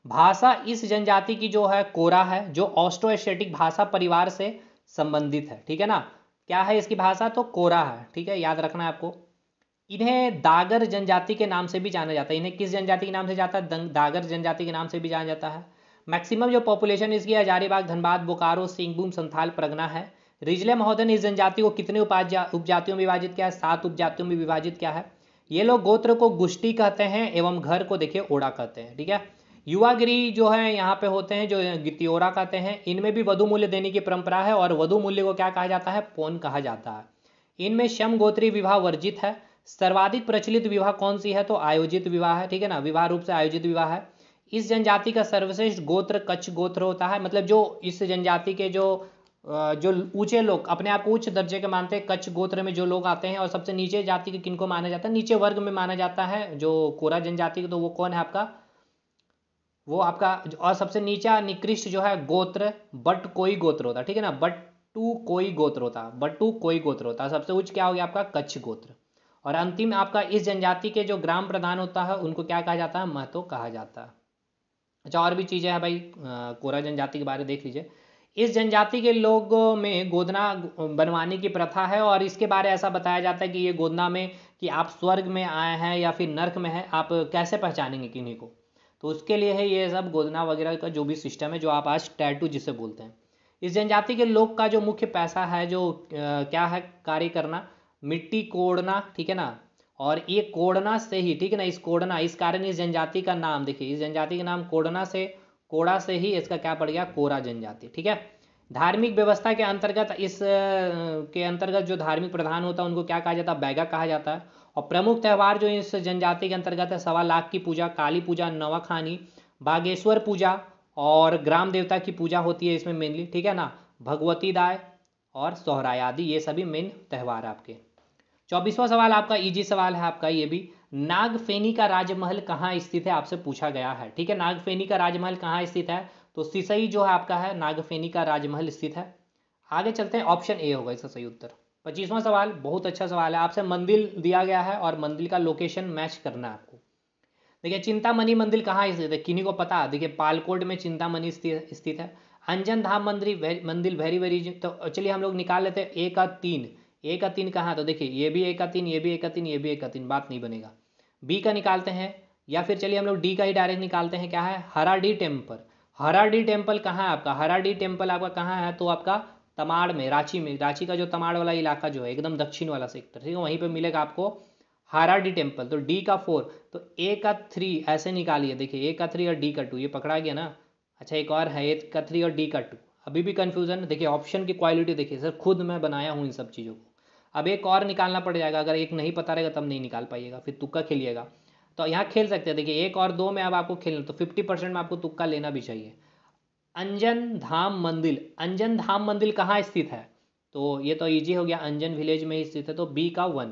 भाषा इस जनजाति की जो है कोरा है जो ऑस्ट्रो एशियाटिक भाषा परिवार से संबंधित है ठीक है ना क्या है इसकी भाषा तो कोरा है ठीक है याद रखना है आपको इन्हें दागर जनजाति के नाम से भी जाना जाता है इन्हें किस जनजाति के नाम से जाता है दागर जनजाति के नाम से भी जाना जाता है मैक्सिमम जो पॉपुलेशन इसकी हजारीबाग धनबाद बोकारो सिंहभूम संथाल प्रगना है रिजले ने इस जनजाति को कितने उपजातियों में विभाजित किया है सात उपजातियों में विभाजित किया है ये लोग गोत्र को गुष्टी कहते हैं एवं घर को देखिए ओड़ा कहते हैं ठीक है युवागिरी जो है यहाँ पे होते हैं जो गितियोरा कहते हैं इनमें भी वधु मूल्य देने की परंपरा है और वधु मूल्य को क्या कहा जाता है पोन कहा जाता है इनमें शम गोत्री विवाह वर्जित है सर्वाधिक प्रचलित विवाह कौन सी है तो आयोजित विवाह है ठीक है ना विवाह रूप से आयोजित विवाह है इस जनजाति का सर्वश्रेष्ठ गोत्र कच्छ गोत्र होता है मतलब जो इस जनजाति के जो जो ऊंचे लोग अपने आप को उच्च दर्जे के मानते हैं कच्छ गोत्र में जो लोग आते हैं और सबसे नीचे जाति के किनको माना जाता है नीचे वर्ग में माना जाता है जो कोरा जनजाति के तो वो कौन है आपका वो आपका और सबसे नीचा निकृष्ट जो है गोत्र बट कोई गोत्र होता ठीक है ना बट टू कोई गोत्र होता बट टू कोई गोत्र होता सबसे उच्च क्या हो गया आपका कच्छ गोत्र और अंतिम आपका इस जनजाति के जो ग्राम प्रधान होता है उनको क्या कहा जाता है महतो कहा जाता है अच्छा और भी चीज़ें हैं भाई कोरा जनजाति के बारे में देख लीजिए इस जनजाति के लोगों में गोदना बनवाने की प्रथा है और इसके बारे ऐसा बताया जाता है कि ये गोदना में कि आप स्वर्ग में आए हैं या फिर नर्क में हैं आप कैसे पहचानेंगे किन्हीं को तो उसके लिए है ये सब गोदना वगैरह का जो भी सिस्टम है जो आप आज टैटू जिसे बोलते हैं इस जनजाति के लोग का जो मुख्य पैसा है जो आ, क्या है कार्य करना मिट्टी कोड़ना ठीक है ना और ये कोड़ना से ही ठीक है ना इस कोड़ना इस कारण इस जनजाति का नाम देखिए इस जनजाति का नाम कोड़ना से कोड़ा से ही इसका क्या पड़ गया कोरा जनजाति ठीक है धार्मिक व्यवस्था के अंतर्गत इस के अंतर्गत जो धार्मिक प्रधान होता है उनको क्या कहा जाता है बैगा कहा जाता है और प्रमुख त्यौहार जो इस जनजाति के अंतर्गत है सवा लाख की पूजा काली पूजा नवाखानी बागेश्वर पूजा और ग्राम देवता की पूजा होती है इसमें मेनली ठीक है ना भगवती दाय और सोहराय आदि ये सभी मेन त्यौहार आपके चौबीसवा सवाल आपका इजी सवाल है आपका ये भी नागफेनी का राजमहल कहाँ स्थित है आपसे पूछा गया है ठीक है नागफेनी का राजमहल कहाँ स्थित है तो सिसई जो है आपका है नागफेनी का राजमहल स्थित है आगे चलते हैं ऑप्शन ए होगा इसका सही उत्तर पच्चीसवां सवाल बहुत अच्छा सवाल है आपसे मंदिर दिया गया है और मंदिर का लोकेशन मैच करना है आपको देखिए चिंतामणि मंदिर कहाँ स्थित है किन्हीं को पता देखिए पालकोट में चिंतामणि स्थित है अंजन धाम मंदिर मंदिर वेरी वेरी तो चलिए हम लोग निकाल लेते हैं एक का तीन एक का तीन कहाँ तो देखिए ये भी एक तीन ये भी एक तीन ये भी एक का तीन बात नहीं बनेगा बी का निकालते हैं या फिर चलिए हम लोग डी का ही डायरेक्ट निकालते हैं क्या है हराडी टेम्पल हराडी टेम्पल कहाँ है आपका हराडी टेम्पल आपका कहाँ है तो आपका तमाड़ में रांची में रांची का जो तमाड़ वाला इलाका जो है एकदम दक्षिण वाला सेक्टर ठीक है वहीं पर मिलेगा आपको हाराडी टेम्पल तो डी का फोर तो ए का थ्री ऐसे निकालिए देखिए ए का थ्री और डी का टू ये पकड़ा गया ना अच्छा एक और है ए का थ्री और डी का टू अभी भी कन्फ्यूजन देखिए ऑप्शन की क्वालिटी देखिए सर खुद मैं बनाया हूँ इन सब चीज़ों को अब एक और निकालना पड़ जाएगा अगर एक नहीं पता रहेगा तब नहीं निकाल पाइएगा फिर तुक्का खेलिएगा तो यहाँ खेल सकते हैं देखिए एक और दो में अब आपको खेलना तो फिफ्टी परसेंट में आपको तुक्का लेना भी चाहिए अंजन धाम मंदिर अंजन धाम मंदिर कहाँ स्थित है तो ये तो इजी हो गया अंजन विलेज में स्थित है तो बी का वन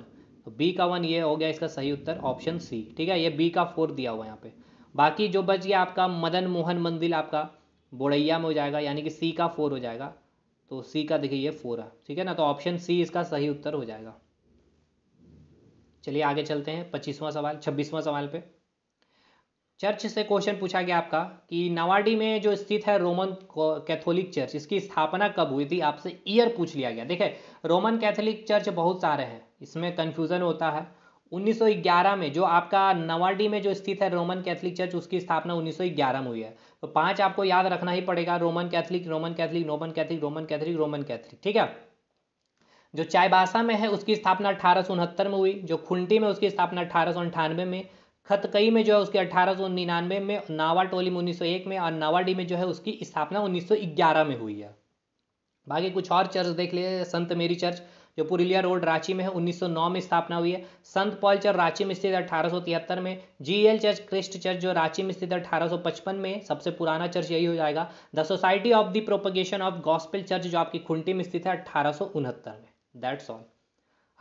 तो बी का वन ये हो गया इसका सही उत्तर ऑप्शन सी ठीक है ये बी का फोर दिया हुआ यहाँ पे बाकी जो बच गया आपका मदन मोहन मंदिर आपका बोड़ैया में हो जाएगा यानी कि सी का फोर हो जाएगा तो सी का देखिए ये फोर है ठीक है ना तो ऑप्शन सी इसका सही उत्तर हो जाएगा चलिए आगे चलते हैं पच्चीसवां सवाल छब्बीसवां सवाल पर चर्च से क्वेश्चन पूछा गया आपका कि नवाडी में जो स्थित है रोमन कैथोलिक चर्च इसकी स्थापना कब हुई थी आपसे ईयर पूछ लिया गया देखे रोमन कैथोलिक चर्च बहुत सारे हैं इसमें कंफ्यूजन होता है 1911 में जो आपका नवाडी में जो स्थित है रोमन कैथोलिक चर्च उसकी स्थापना 1911 में हुई है तो पांच आपको याद रखना ही पड़ेगा Roman Catholic Roman Catholic Roman Catholic Roman Catholic Roman Catholic ठीक है जो चायबासा में है उसकी स्थापना अठारह में हुई जो खुंटी में उसकी स्थापना अठारह में खतकई में जो है उसके अठारह में नावा टोली में 1901 में और नावाडी में जो है उसकी स्थापना 1911 में हुई है बाकी कुछ और चर्च देख लिए संत मेरी चर्च जो पुरुलिया रोड रांची में है 1909 में स्थापना हुई है संत पॉल चर्च रांची में स्थित अठारह में जीएल चर्च क्रिस्ट चर्च जो रांची में स्थित अठारह में सबसे पुराना चर्च यही हो जाएगा the society of the propagation of gospel church जो आपकी खुंटी में स्थित है अठारह में दैट्स ऑल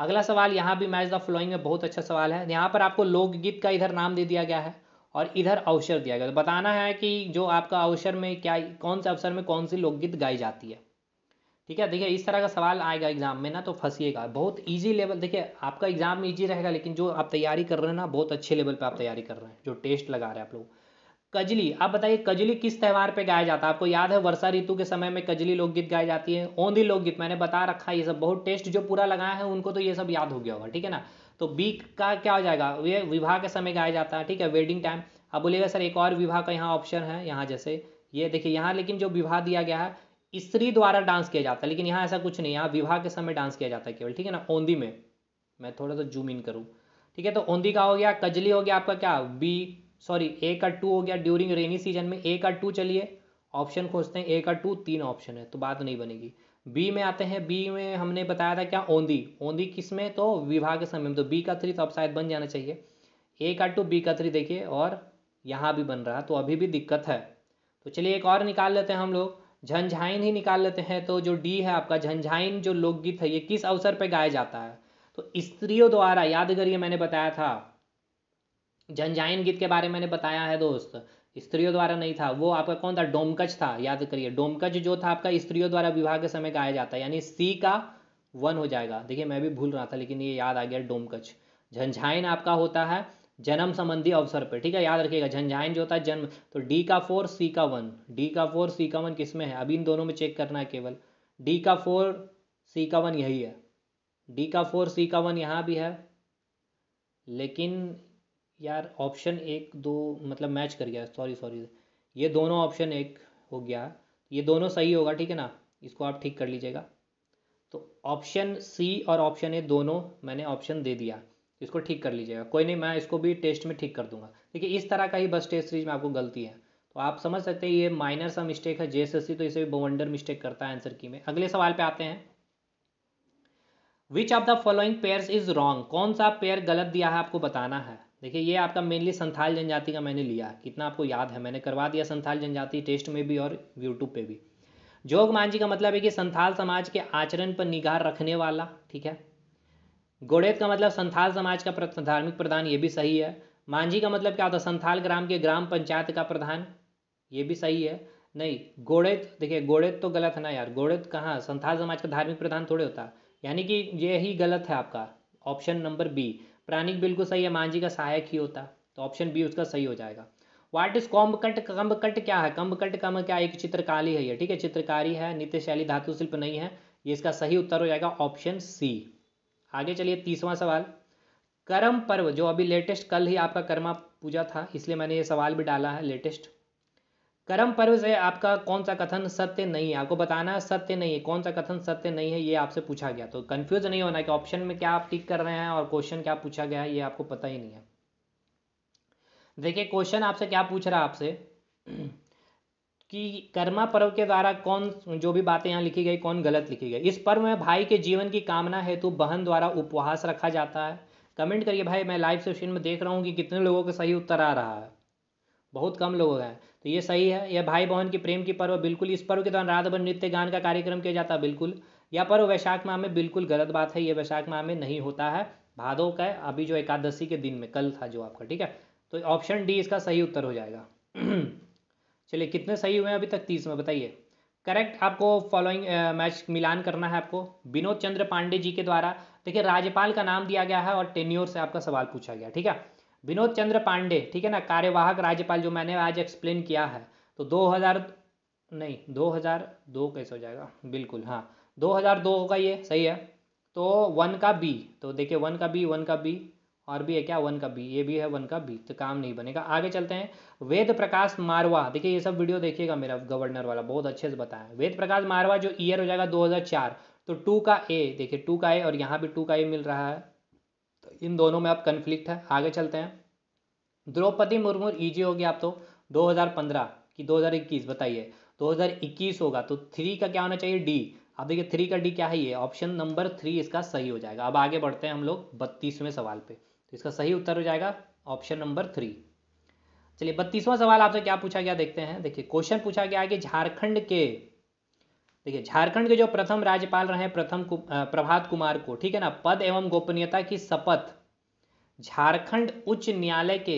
अगला सवाल यहाँ भी मैच द फ्लोइंग में बहुत अच्छा सवाल है यहाँ पर आपको लोकगीत का इधर नाम दे दिया गया है और इधर अवसर दिया गया तो बताना है कि जो आपका अवसर में क्या कौन से अवसर में कौन सी लोकगीत गाई जाती है ठीक है देखिए इस तरह का सवाल आएगा एग्जाम में ना तो फंसीएगा बहुत इजी लेवल देखिए आपका एग्जाम ईजी रहेगा लेकिन जो आप तैयारी कर रहे हैं ना बहुत अच्छे लेवल पर आप तैयारी कर रहे हैं जो टेस्ट लगा रहे हैं आप लोग कजली आप बताइए कजली किस त्यौहार पे गाया जाता है आपको याद है वर्षा ऋतु के समय में कजली लोकगीत गाई जाती है ओंधी लोकगीत मैंने बता रखा है ये सब बहुत टेस्ट जो पूरा लगाया है उनको तो ये सब याद हो गया होगा ठीक है ना तो बी का क्या हो जाएगा ये विवाह के समय गाया जाता है ठीक है वेडिंग टाइम अब बोलिएगा सर एक और विवाह का यहाँ ऑप्शन है यहाँ जैसे ये देखिए यहाँ लेकिन जो विवाह दिया गया है स्त्री द्वारा डांस किया जाता है लेकिन यहाँ ऐसा कुछ नहीं यहाँ विवाह के समय डांस किया जाता है केवल ठीक है ना ओंदी में मैं थोड़ा सा जूम इन करूँ ठीक है तो ओंदी का हो गया कजली हो गया आपका क्या बी सॉरी ए का टू हो गया ड्यूरिंग रेनी सीजन में ए का टू चलिए ऑप्शन खोजते हैं ए का टू तीन ऑप्शन है तो बात नहीं बनेगी बी में आते हैं बी में हमने बताया था क्या ओंदी ओंदी किस में तो विवाह के समय में तो बी का थ्री तो अब शायद बन जाना चाहिए ए का टू बी का थ्री देखिए और यहाँ भी बन रहा तो अभी भी दिक्कत है तो चलिए एक और निकाल लेते हैं हम लोग झंझाइन ही निकाल लेते हैं तो जो डी है आपका झंझाइन जो लोकगीत है ये किस अवसर पर गाया जाता है तो स्त्रियों द्वारा याद करिए मैंने बताया था जनजायन गीत के बारे में मैंने बताया है दोस्त स्त्रियों द्वारा नहीं था वो आपका कौन था डोमकच था याद करिए डोमकच जो था आपका स्त्रियों द्वारा विवाह के समय गाया जाता है यानी सी का वन हो जाएगा देखिए मैं भी भूल रहा था लेकिन ये याद आ गया डोमकच झंझाइन आपका होता है जन्म संबंधी अवसर पर ठीक है याद रखिएगा झंझाइन जो होता है जन्म तो डी का फोर सी का वन डी का फोर सी का वन किस में है अभी इन दोनों में चेक करना है केवल डी का फोर सी का वन यही है डी का फोर सी का वन यहाँ भी है लेकिन यार ऑप्शन एक दो मतलब मैच कर गया सॉरी सॉरी ये दोनों ऑप्शन एक हो गया ये दोनों सही होगा ठीक है ना इसको आप ठीक कर लीजिएगा तो ऑप्शन सी और ऑप्शन ए दोनों मैंने ऑप्शन दे दिया इसको ठीक कर लीजिएगा कोई नहीं मैं इसको भी टेस्ट में ठीक कर दूंगा देखिए इस तरह का ही बस टेस्ट सीरीज में आपको गलती है तो आप समझ सकते हैं ये माइनर सा मिस्टेक है जेएसएससी तो इसे भी वंडर मिस्टेक करता है आंसर की में अगले सवाल पे आते हैं which of the following pair is wrong कौन सा पेयर गलत दिया है आपको बताना है देखिए ये आपका मेनली संथाल जनजाति का मैंने लिया कितना आपको याद है मैंने करवा दिया संथाल जनजाति टेस्ट में भी और यूट्यूब पे भी जोग मांझी का मतलब है कि संथाल समाज के आचरण पर निगाह रखने वाला ठीक है गोडेत का मतलब संथाल समाज का धार्मिक प्रधान ये भी सही है मांझी का मतलब क्या होता है संथाल ग्राम के ग्राम पंचायत का प्रधान ये भी सही है नहीं गोड़ेत देखिए गोड़ेत तो गलत है ना यार गोड़ेत कहाँ संथाल समाज का धार्मिक प्रधान थोड़े होता यानी कि ये ही गलत है आपका ऑप्शन नंबर बी प्राणिक बिल्कुल सही है मांझी का सहायक ही होता तो ऑप्शन बी उसका सही हो जाएगा what is comb cut comb cut क्या है कम्ब कट कम क्या एक चित्रकारी है ये ठीक है चित्रकारी है नित्य शैली धातु शिल्प नहीं है ये इसका सही उत्तर हो जाएगा ऑप्शन सी आगे चलिए तीसवा सवाल कर्म पर्व जो अभी लेटेस्ट कल ही आपका कर्मा पूजा था इसलिए मैंने ये सवाल भी डाला है लेटेस्ट कर्म पर्व से आपका कौन सा कथन सत्य नहीं है आपको बताना है सत्य नहीं है कौन सा कथन सत्य नहीं है ये आपसे पूछा गया तो कंफ्यूज नहीं होना कि ऑप्शन में क्या आप टिक कर रहे हैं और क्वेश्चन क्या पूछा गया है ये आपको पता ही नहीं है देखिए क्वेश्चन आपसे क्या पूछ रहा है आपसे <clears throat> कि कर्मा पर्व के द्वारा कौन जो भी बातें यहाँ लिखी गई कौन गलत लिखी गई इस पर्व में भाई के जीवन की कामना हेतु बहन द्वारा उपवास रखा जाता है कमेंट करिए भाई मैं लाइव सेशन में देख रहा हूँ कि कितने लोगों का सही उत्तर आ रहा है बहुत कम लोग हो गए तो ये सही है यह भाई बहन की प्रेम की पर्व बिल्कुल इस पर्व के दौरान रात भर नृत्य गान का कार्यक्रम किया जाता है बिल्कुल यह पर्व वैशाख माह में बिल्कुल गलत बात है ये वैशाख माह में नहीं होता है भादो का अभी जो एकादशी के दिन में कल था जो आपका ठीक है तो ऑप्शन डी इसका सही उत्तर हो जाएगा <clears throat> चलिए कितने सही हुए हैं अभी तक तीस में बताइए करेक्ट आपको फॉलोइंग मैच मिलान करना है आपको विनोद चंद्र पांडे जी के द्वारा देखिए राज्यपाल का नाम दिया गया है और टेन्योर से आपका सवाल पूछा गया ठीक है विनोद चंद्र पांडे ठीक है ना कार्यवाहक राज्यपाल जो मैंने आज एक्सप्लेन किया है तो 2000 नहीं 2002 कैसे हो जाएगा बिल्कुल हाँ 2002 होगा ये सही है तो वन का बी तो देखिए वन का बी वन का बी और भी है क्या वन का बी ये भी है वन का बी तो काम नहीं बनेगा आगे चलते हैं वेद प्रकाश मारवा देखिए ये सब वीडियो देखिएगा मेरा गवर्नर वाला बहुत अच्छे से बताया वेद प्रकाश मारवा जो ईयर हो जाएगा 2004 तो टू का ए देखिए टू का ए और यहाँ भी टू का ए मिल रहा है इन दोनों में अब कन्फ्लिक्ट है आगे चलते हैं द्रौपदी मुर्मू ईजी हो गया आप तो 2015 कि 2021 बताइए 2021 होगा तो थ्री का क्या होना चाहिए डी अब देखिए थ्री का डी क्या है ये ऑप्शन नंबर थ्री इसका सही हो जाएगा अब आगे बढ़ते हैं हम लोग बत्तीसवें सवाल पे तो इसका सही उत्तर हो जाएगा ऑप्शन नंबर थ्री चलिए बत्तीसवां सवाल आपसे क्या पूछा गया देखते हैं देखिए क्वेश्चन पूछा गया है कि झारखंड के देखिए झारखंड के जो प्रथम राज्यपाल रहे प्रथम कु, प्रभात कुमार को ठीक है ना पद एवं गोपनीयता की शपथ झारखंड उच्च न्यायालय के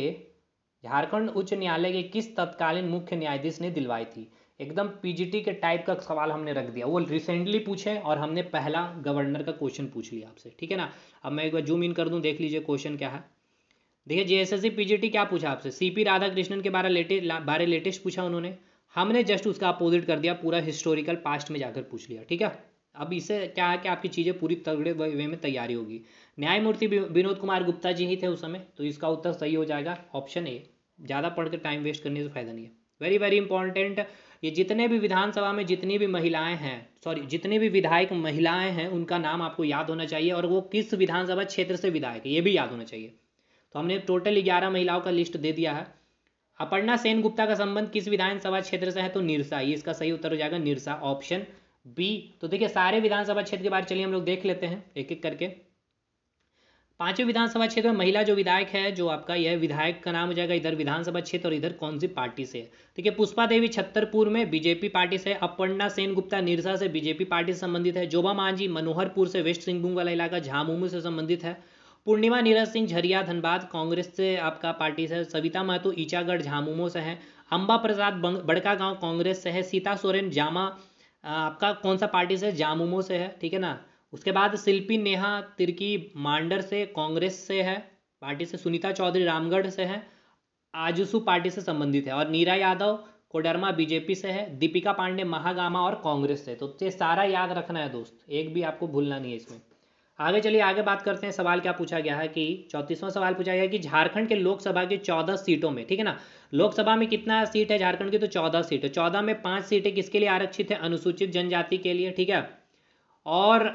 झारखंड उच्च न्यायालय के किस तत्कालीन मुख्य न्यायाधीश ने दिलवाई थी एकदम पीजीटी के टाइप का सवाल हमने रख दिया वो रिसेंटली पूछे और हमने पहला गवर्नर का क्वेश्चन पूछ लिया आपसे ठीक है ना अब मैं एक बार जूम इन कर दूं देख लीजिए क्वेश्चन क्या है देखिए जेएसएससी पीजीटी क्या पूछा आपसे सीपी राधाकृष्णन के बारे लेटेस्ट बारे लेटेस्ट पूछा उन्होंने हमने जस्ट उसका अपोजिट कर दिया पूरा हिस्टोरिकल पास्ट में जाकर पूछ लिया ठीक है अब इसे क्या है कि आपकी चीज़ें पूरी तगड़े वे में तैयारी होगी न्यायमूर्ति विनोद कुमार गुप्ता जी ही थे उस समय तो इसका उत्तर सही हो जाएगा ऑप्शन ए ज़्यादा पढ़ कर टाइम वेस्ट करने से फायदा नहीं है वेरी वेरी इंपॉर्टेंट ये जितने भी विधानसभा में जितनी भी महिलाएं हैं सॉरी जितने भी विधायक महिलाएं हैं उनका नाम आपको याद होना चाहिए और वो किस विधानसभा क्षेत्र से विधायक है ये भी याद होना चाहिए तो हमने टोटल ग्यारह महिलाओं का लिस्ट दे दिया है अपर्णा सेन गुप्ता का संबंध किस विधानसभा क्षेत्र से है तो निरसा ये इसका सही उत्तर हो जाएगा निरसा ऑप्शन बी तो देखिए सारे विधानसभा क्षेत्र के बारे चलिए हम लोग देख लेते हैं एक एक करके पांचवें विधानसभा क्षेत्र में महिला जो विधायक है जो आपका यह विधायक का नाम हो जाएगा इधर विधानसभा क्षेत्र और इधर कौन सी पार्टी से ठीक है पुष्पा देवी छत्तरपुर में बीजेपी पार्टी से अपर्णा सेन गुप्ता निरसा से बीजेपी पार्टी से संबंधित है जोबा मांझी मनोहरपुर से वेस्ट सिंहभूम वाला इलाका झामुमू से संबंधित है पूर्णिमा नीरज सिंह झरिया धनबाद कांग्रेस से आपका पार्टी से सविता महतो ईचागढ़ झामुमो से है अम्बा प्रसाद बड़का गांव कांग्रेस से है सीता सोरेन जामा आपका कौन सा पार्टी से जामुमो से है ठीक है ना उसके बाद शिल्पी नेहा तिरकी मांडर से कांग्रेस से है पार्टी से सुनीता चौधरी रामगढ़ से है आजुसू पार्टी से संबंधित है और नीरा यादव कोडरमा बीजेपी से है दीपिका पांडे महागामा और कांग्रेस से तो ये सारा याद रखना है दोस्त एक भी आपको भूलना नहीं है इसमें आगे चलिए आगे बात करते हैं सवाल क्या पूछा गया है कि चौंतीसवां सवाल पूछा गया है कि झारखंड के लोकसभा की चौदह सीटों में ठीक है ना लोकसभा में कितना सीट है झारखंड की तो चौदह सीट है चौदह में पाँच सीटें किसके लिए आरक्षित है अनुसूचित जनजाति के लिए ठीक है और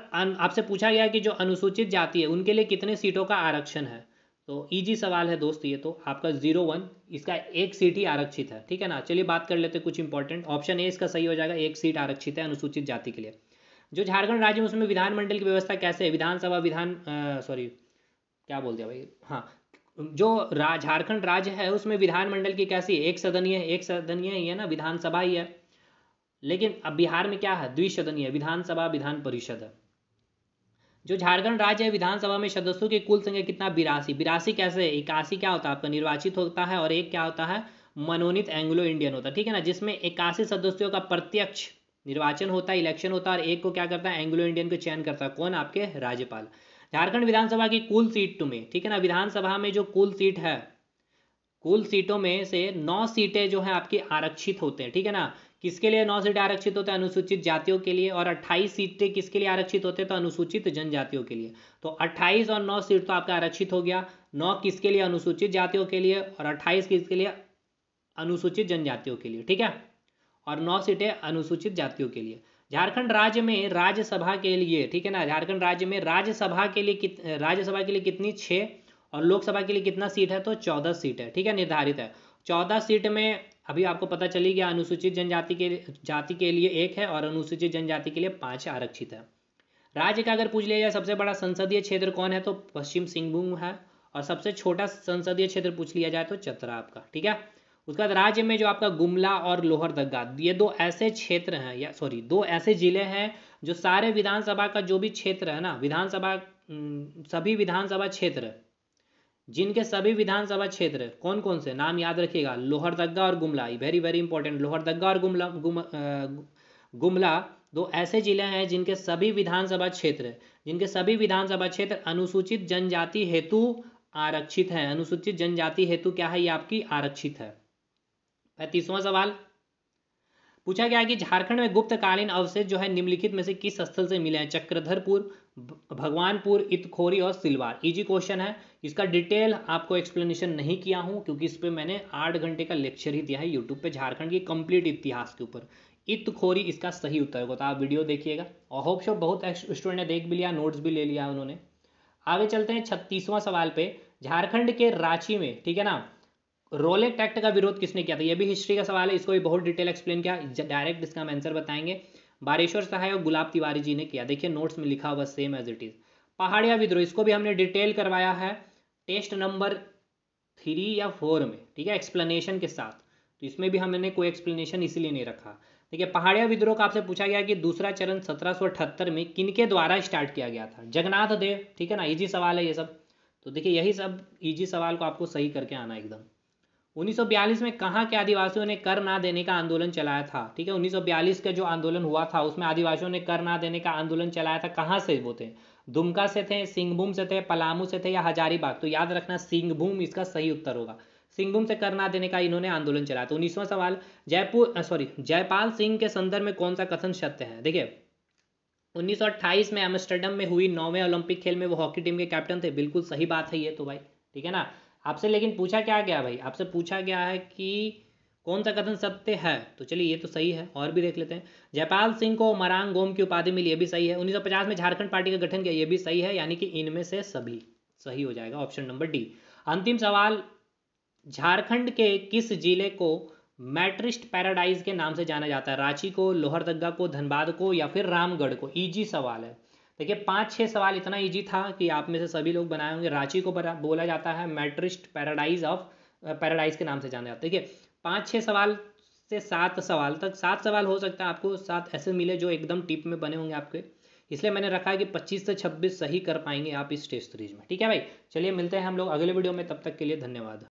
आपसे पूछा गया कि जो अनुसूचित जाति है उनके लिए कितने सीटों का आरक्षण है तो ईजी सवाल है दोस्त ये तो आपका जीरो वन इसका एक सीट ही आरक्षित है ठीक है ना चलिए बात कर लेते हैं कुछ इंपॉर्टेंट ऑप्शन ए इसका सही हो जाएगा एक सीट आरक्षित है अनुसूचित जाति के लिए जो झारखंड राज्य में उसमें विधानमंडल की व्यवस्था कैसे है विधानसभा विधान सॉरी क्या बोलते हैं भाई हाँ जो रा, झारखंड राज्य है उसमें विधानमंडल की कैसी एक सदनीय एक सदनीय ही है ना विधानसभा ही है लेकिन अब बिहार में क्या है द्विसदनीय विधानसभा विधान परिषद है जो झारखंड राज्य है विधानसभा में सदस्यों की कुल संख्या कितना बिरासी बिरासी कैसे इक्यासी क्या होता है आपका निर्वाचित होता है और एक क्या होता है मनोनीत एंग्लो इंडियन होता है ठीक है ना जिसमें इक्यासी सदस्यों का प्रत्यक्ष निर्वाचन होता है इलेक्शन होता है और एक को क्या करता है एंग्लो इंडियन को चयन करता है कौन आपके राज्यपाल झारखंड विधानसभा की कुल सीट में ठीक है ना विधानसभा में जो कुल सीट है कुल सीटों में से नौ सीटें जो है आपकी आरक्षित होते हैं ठीक है ना किसके लिए नौ सीटें आरक्षित होते हैं अनुसूचित जातियों के लिए और अट्ठाईस सीटें किसके लिए आरक्षित होते हैं तो अनुसूचित जनजातियों के लिए तो अट्ठाईस और नौ सीट तो आपका आरक्षित हो गया नौ किसके लिए अनुसूचित जातियों के लिए और अट्ठाईस किसके लिए अनुसूचित जनजातियों के लिए ठीक है और नौ सीटें अनुसूचित जातियों के लिए झारखंड राज्य में राज्यसभा के लिए ठीक है ना झारखंड राज्य में राज्यसभा के लिए कित राज्यसभा के लिए कितनी छः और लोकसभा के लिए कितना सीट है तो चौदह सीट है ठीक है निर्धारित है चौदह सीट में अभी आपको पता चली गया अनुसूचित जनजाति के जाति के लिए एक है और अनुसूचित जनजाति के लिए पाँच आरक्षित है राज्य का अगर पूछ लिया जाए सबसे बड़ा संसदीय क्षेत्र कौन है तो पश्चिम सिंहभूम है और सबसे छोटा संसदीय क्षेत्र पूछ लिया जाए तो चतरा आपका ठीक है उसके बाद राज्य में जो आपका गुमला और लोहरदगा ये दो ऐसे क्षेत्र हैं या सॉरी दो ऐसे जिले हैं जो सारे विधानसभा का जो भी क्षेत्र है ना विधानसभा सभी विधानसभा क्षेत्र जिनके सभी विधानसभा क्षेत्र कौन कौन से नाम याद रखिएगा लोहरदगा और Gumla very very important Lohardaga और गुमला गुम, गुमला दो ऐसे जिले हैं जिनके सभी विधानसभा क्षेत्र जिनके सभी विधानसभा क्षेत्र अनुसूचित जनजाति हेतु आरक्षित है अनुसूचित जनजाति हेतु क्या है ये आपकी आरक्षित है पैंतीसवां सवाल पूछा गया कि झारखंड में गुप्तकालीन अवशेष जो है निम्नलिखित में से किस स्थल से मिले हैं चक्रधरपुर भगवानपुर इतखोरी और सिलवार इजी क्वेश्चन है इसका डिटेल आपको एक्सप्लेनेशन नहीं किया हूं क्योंकि इस पर मैंने आठ घंटे का लेक्चर ही दिया है यूट्यूब पे झारखंड की कंप्लीट इतिहास के ऊपर इतखोरी इसका सही उत्तर होता आप वीडियो देखिएगा और होप शो बहुत स्टूडेंट ने देख भी लिया नोट्स भी ले लिया उन्होंने आगे चलते हैं छत्तीसवां सवाल पे झारखंड के रांची में ठीक है ना रोलेट एक्ट का विरोध किसने किया था यह भी हिस्ट्री का सवाल है इसको भी बहुत डिटेल एक्सप्लेन किया डायरेक्ट इसका हम आंसर बताएंगे बारेश्वर सहाय और गुलाब तिवारी जी ने किया देखिए नोट्स में लिखा हुआ same as it is Paharia विद्रोह इसको भी हमने डिटेल करवाया है टेस्ट नंबर थ्री या फोर में ठीक है एक्सप्लेनेशन के साथ तो इसमें भी हमने कोई एक्सप्लेनेशन इसीलिए नहीं रखा देखिए पहाड़िया विद्रोह का आपसे पूछा गया कि दूसरा चरण सत्रह में किनके द्वारा स्टार्ट किया गया था जगन्नाथ देव ठीक है ना इजी सवाल है ये सब तो देखिए यही सब इजी सवाल को आपको सही करके आना एकदम 1942 में कहाँ के आदिवासियों ने कर ना देने का आंदोलन चलाया था ठीक है 1942 का जो आंदोलन हुआ था उसमें आदिवासियों ने कर ना देने का आंदोलन चलाया था कहाँ से वो थे दुमका से थे सिंहभूम से थे पलामू से थे या हजारीबाग तो याद रखना सिंहभूम इसका सही उत्तर होगा सिंहभूम से कर ना देने का इन्होंने आंदोलन चलाया तो उन्नीसवा सवाल जयपुर सॉरी जयपाल सिंह के संदर्भ में कौन सा कथन सत्य है देखिए उन्नीस में एम्स्टर्डम में हुई नौवें ओलंपिक खेल में वो हॉकी टीम के कैप्टन थे बिल्कुल सही बात है ये तो भाई ठीक है ना आपसे लेकिन पूछा क्या गया भाई आपसे पूछा गया है कि कौन सा कथन सत्य है तो चलिए ये तो सही है और भी देख लेते हैं जयपाल सिंह को मरांग गोम की उपाधि मिली ये भी सही है 1950 में झारखंड पार्टी का गठन किया ये भी सही है यानी कि इनमें से सभी सही हो जाएगा ऑप्शन नंबर डी अंतिम सवाल झारखंड के किस जिले को मैट्रिस्ट पैराडाइज के नाम से जाना जाता है रांची को लोहरदगा को धनबाद को या फिर रामगढ़ को ईजी सवाल है देखिए पाँच छः सवाल इतना इजी था कि आप में से सभी लोग बनाए होंगे रांची को बोला जाता है मेट्रिस्ट पैराडाइज ऑफ पैराडाइज के नाम से जाना जाता है है पाँच छः सवाल से सात सवाल तक सात सवाल हो सकता है आपको सात ऐसे मिले जो एकदम टिप में बने होंगे आपके इसलिए मैंने रखा है कि 25 से 26 सही कर पाएंगे आप इस टेस्ट सीरीज में ठीक है भाई चलिए मिलते हैं हम लोग अगले वीडियो में तब तक के लिए धन्यवाद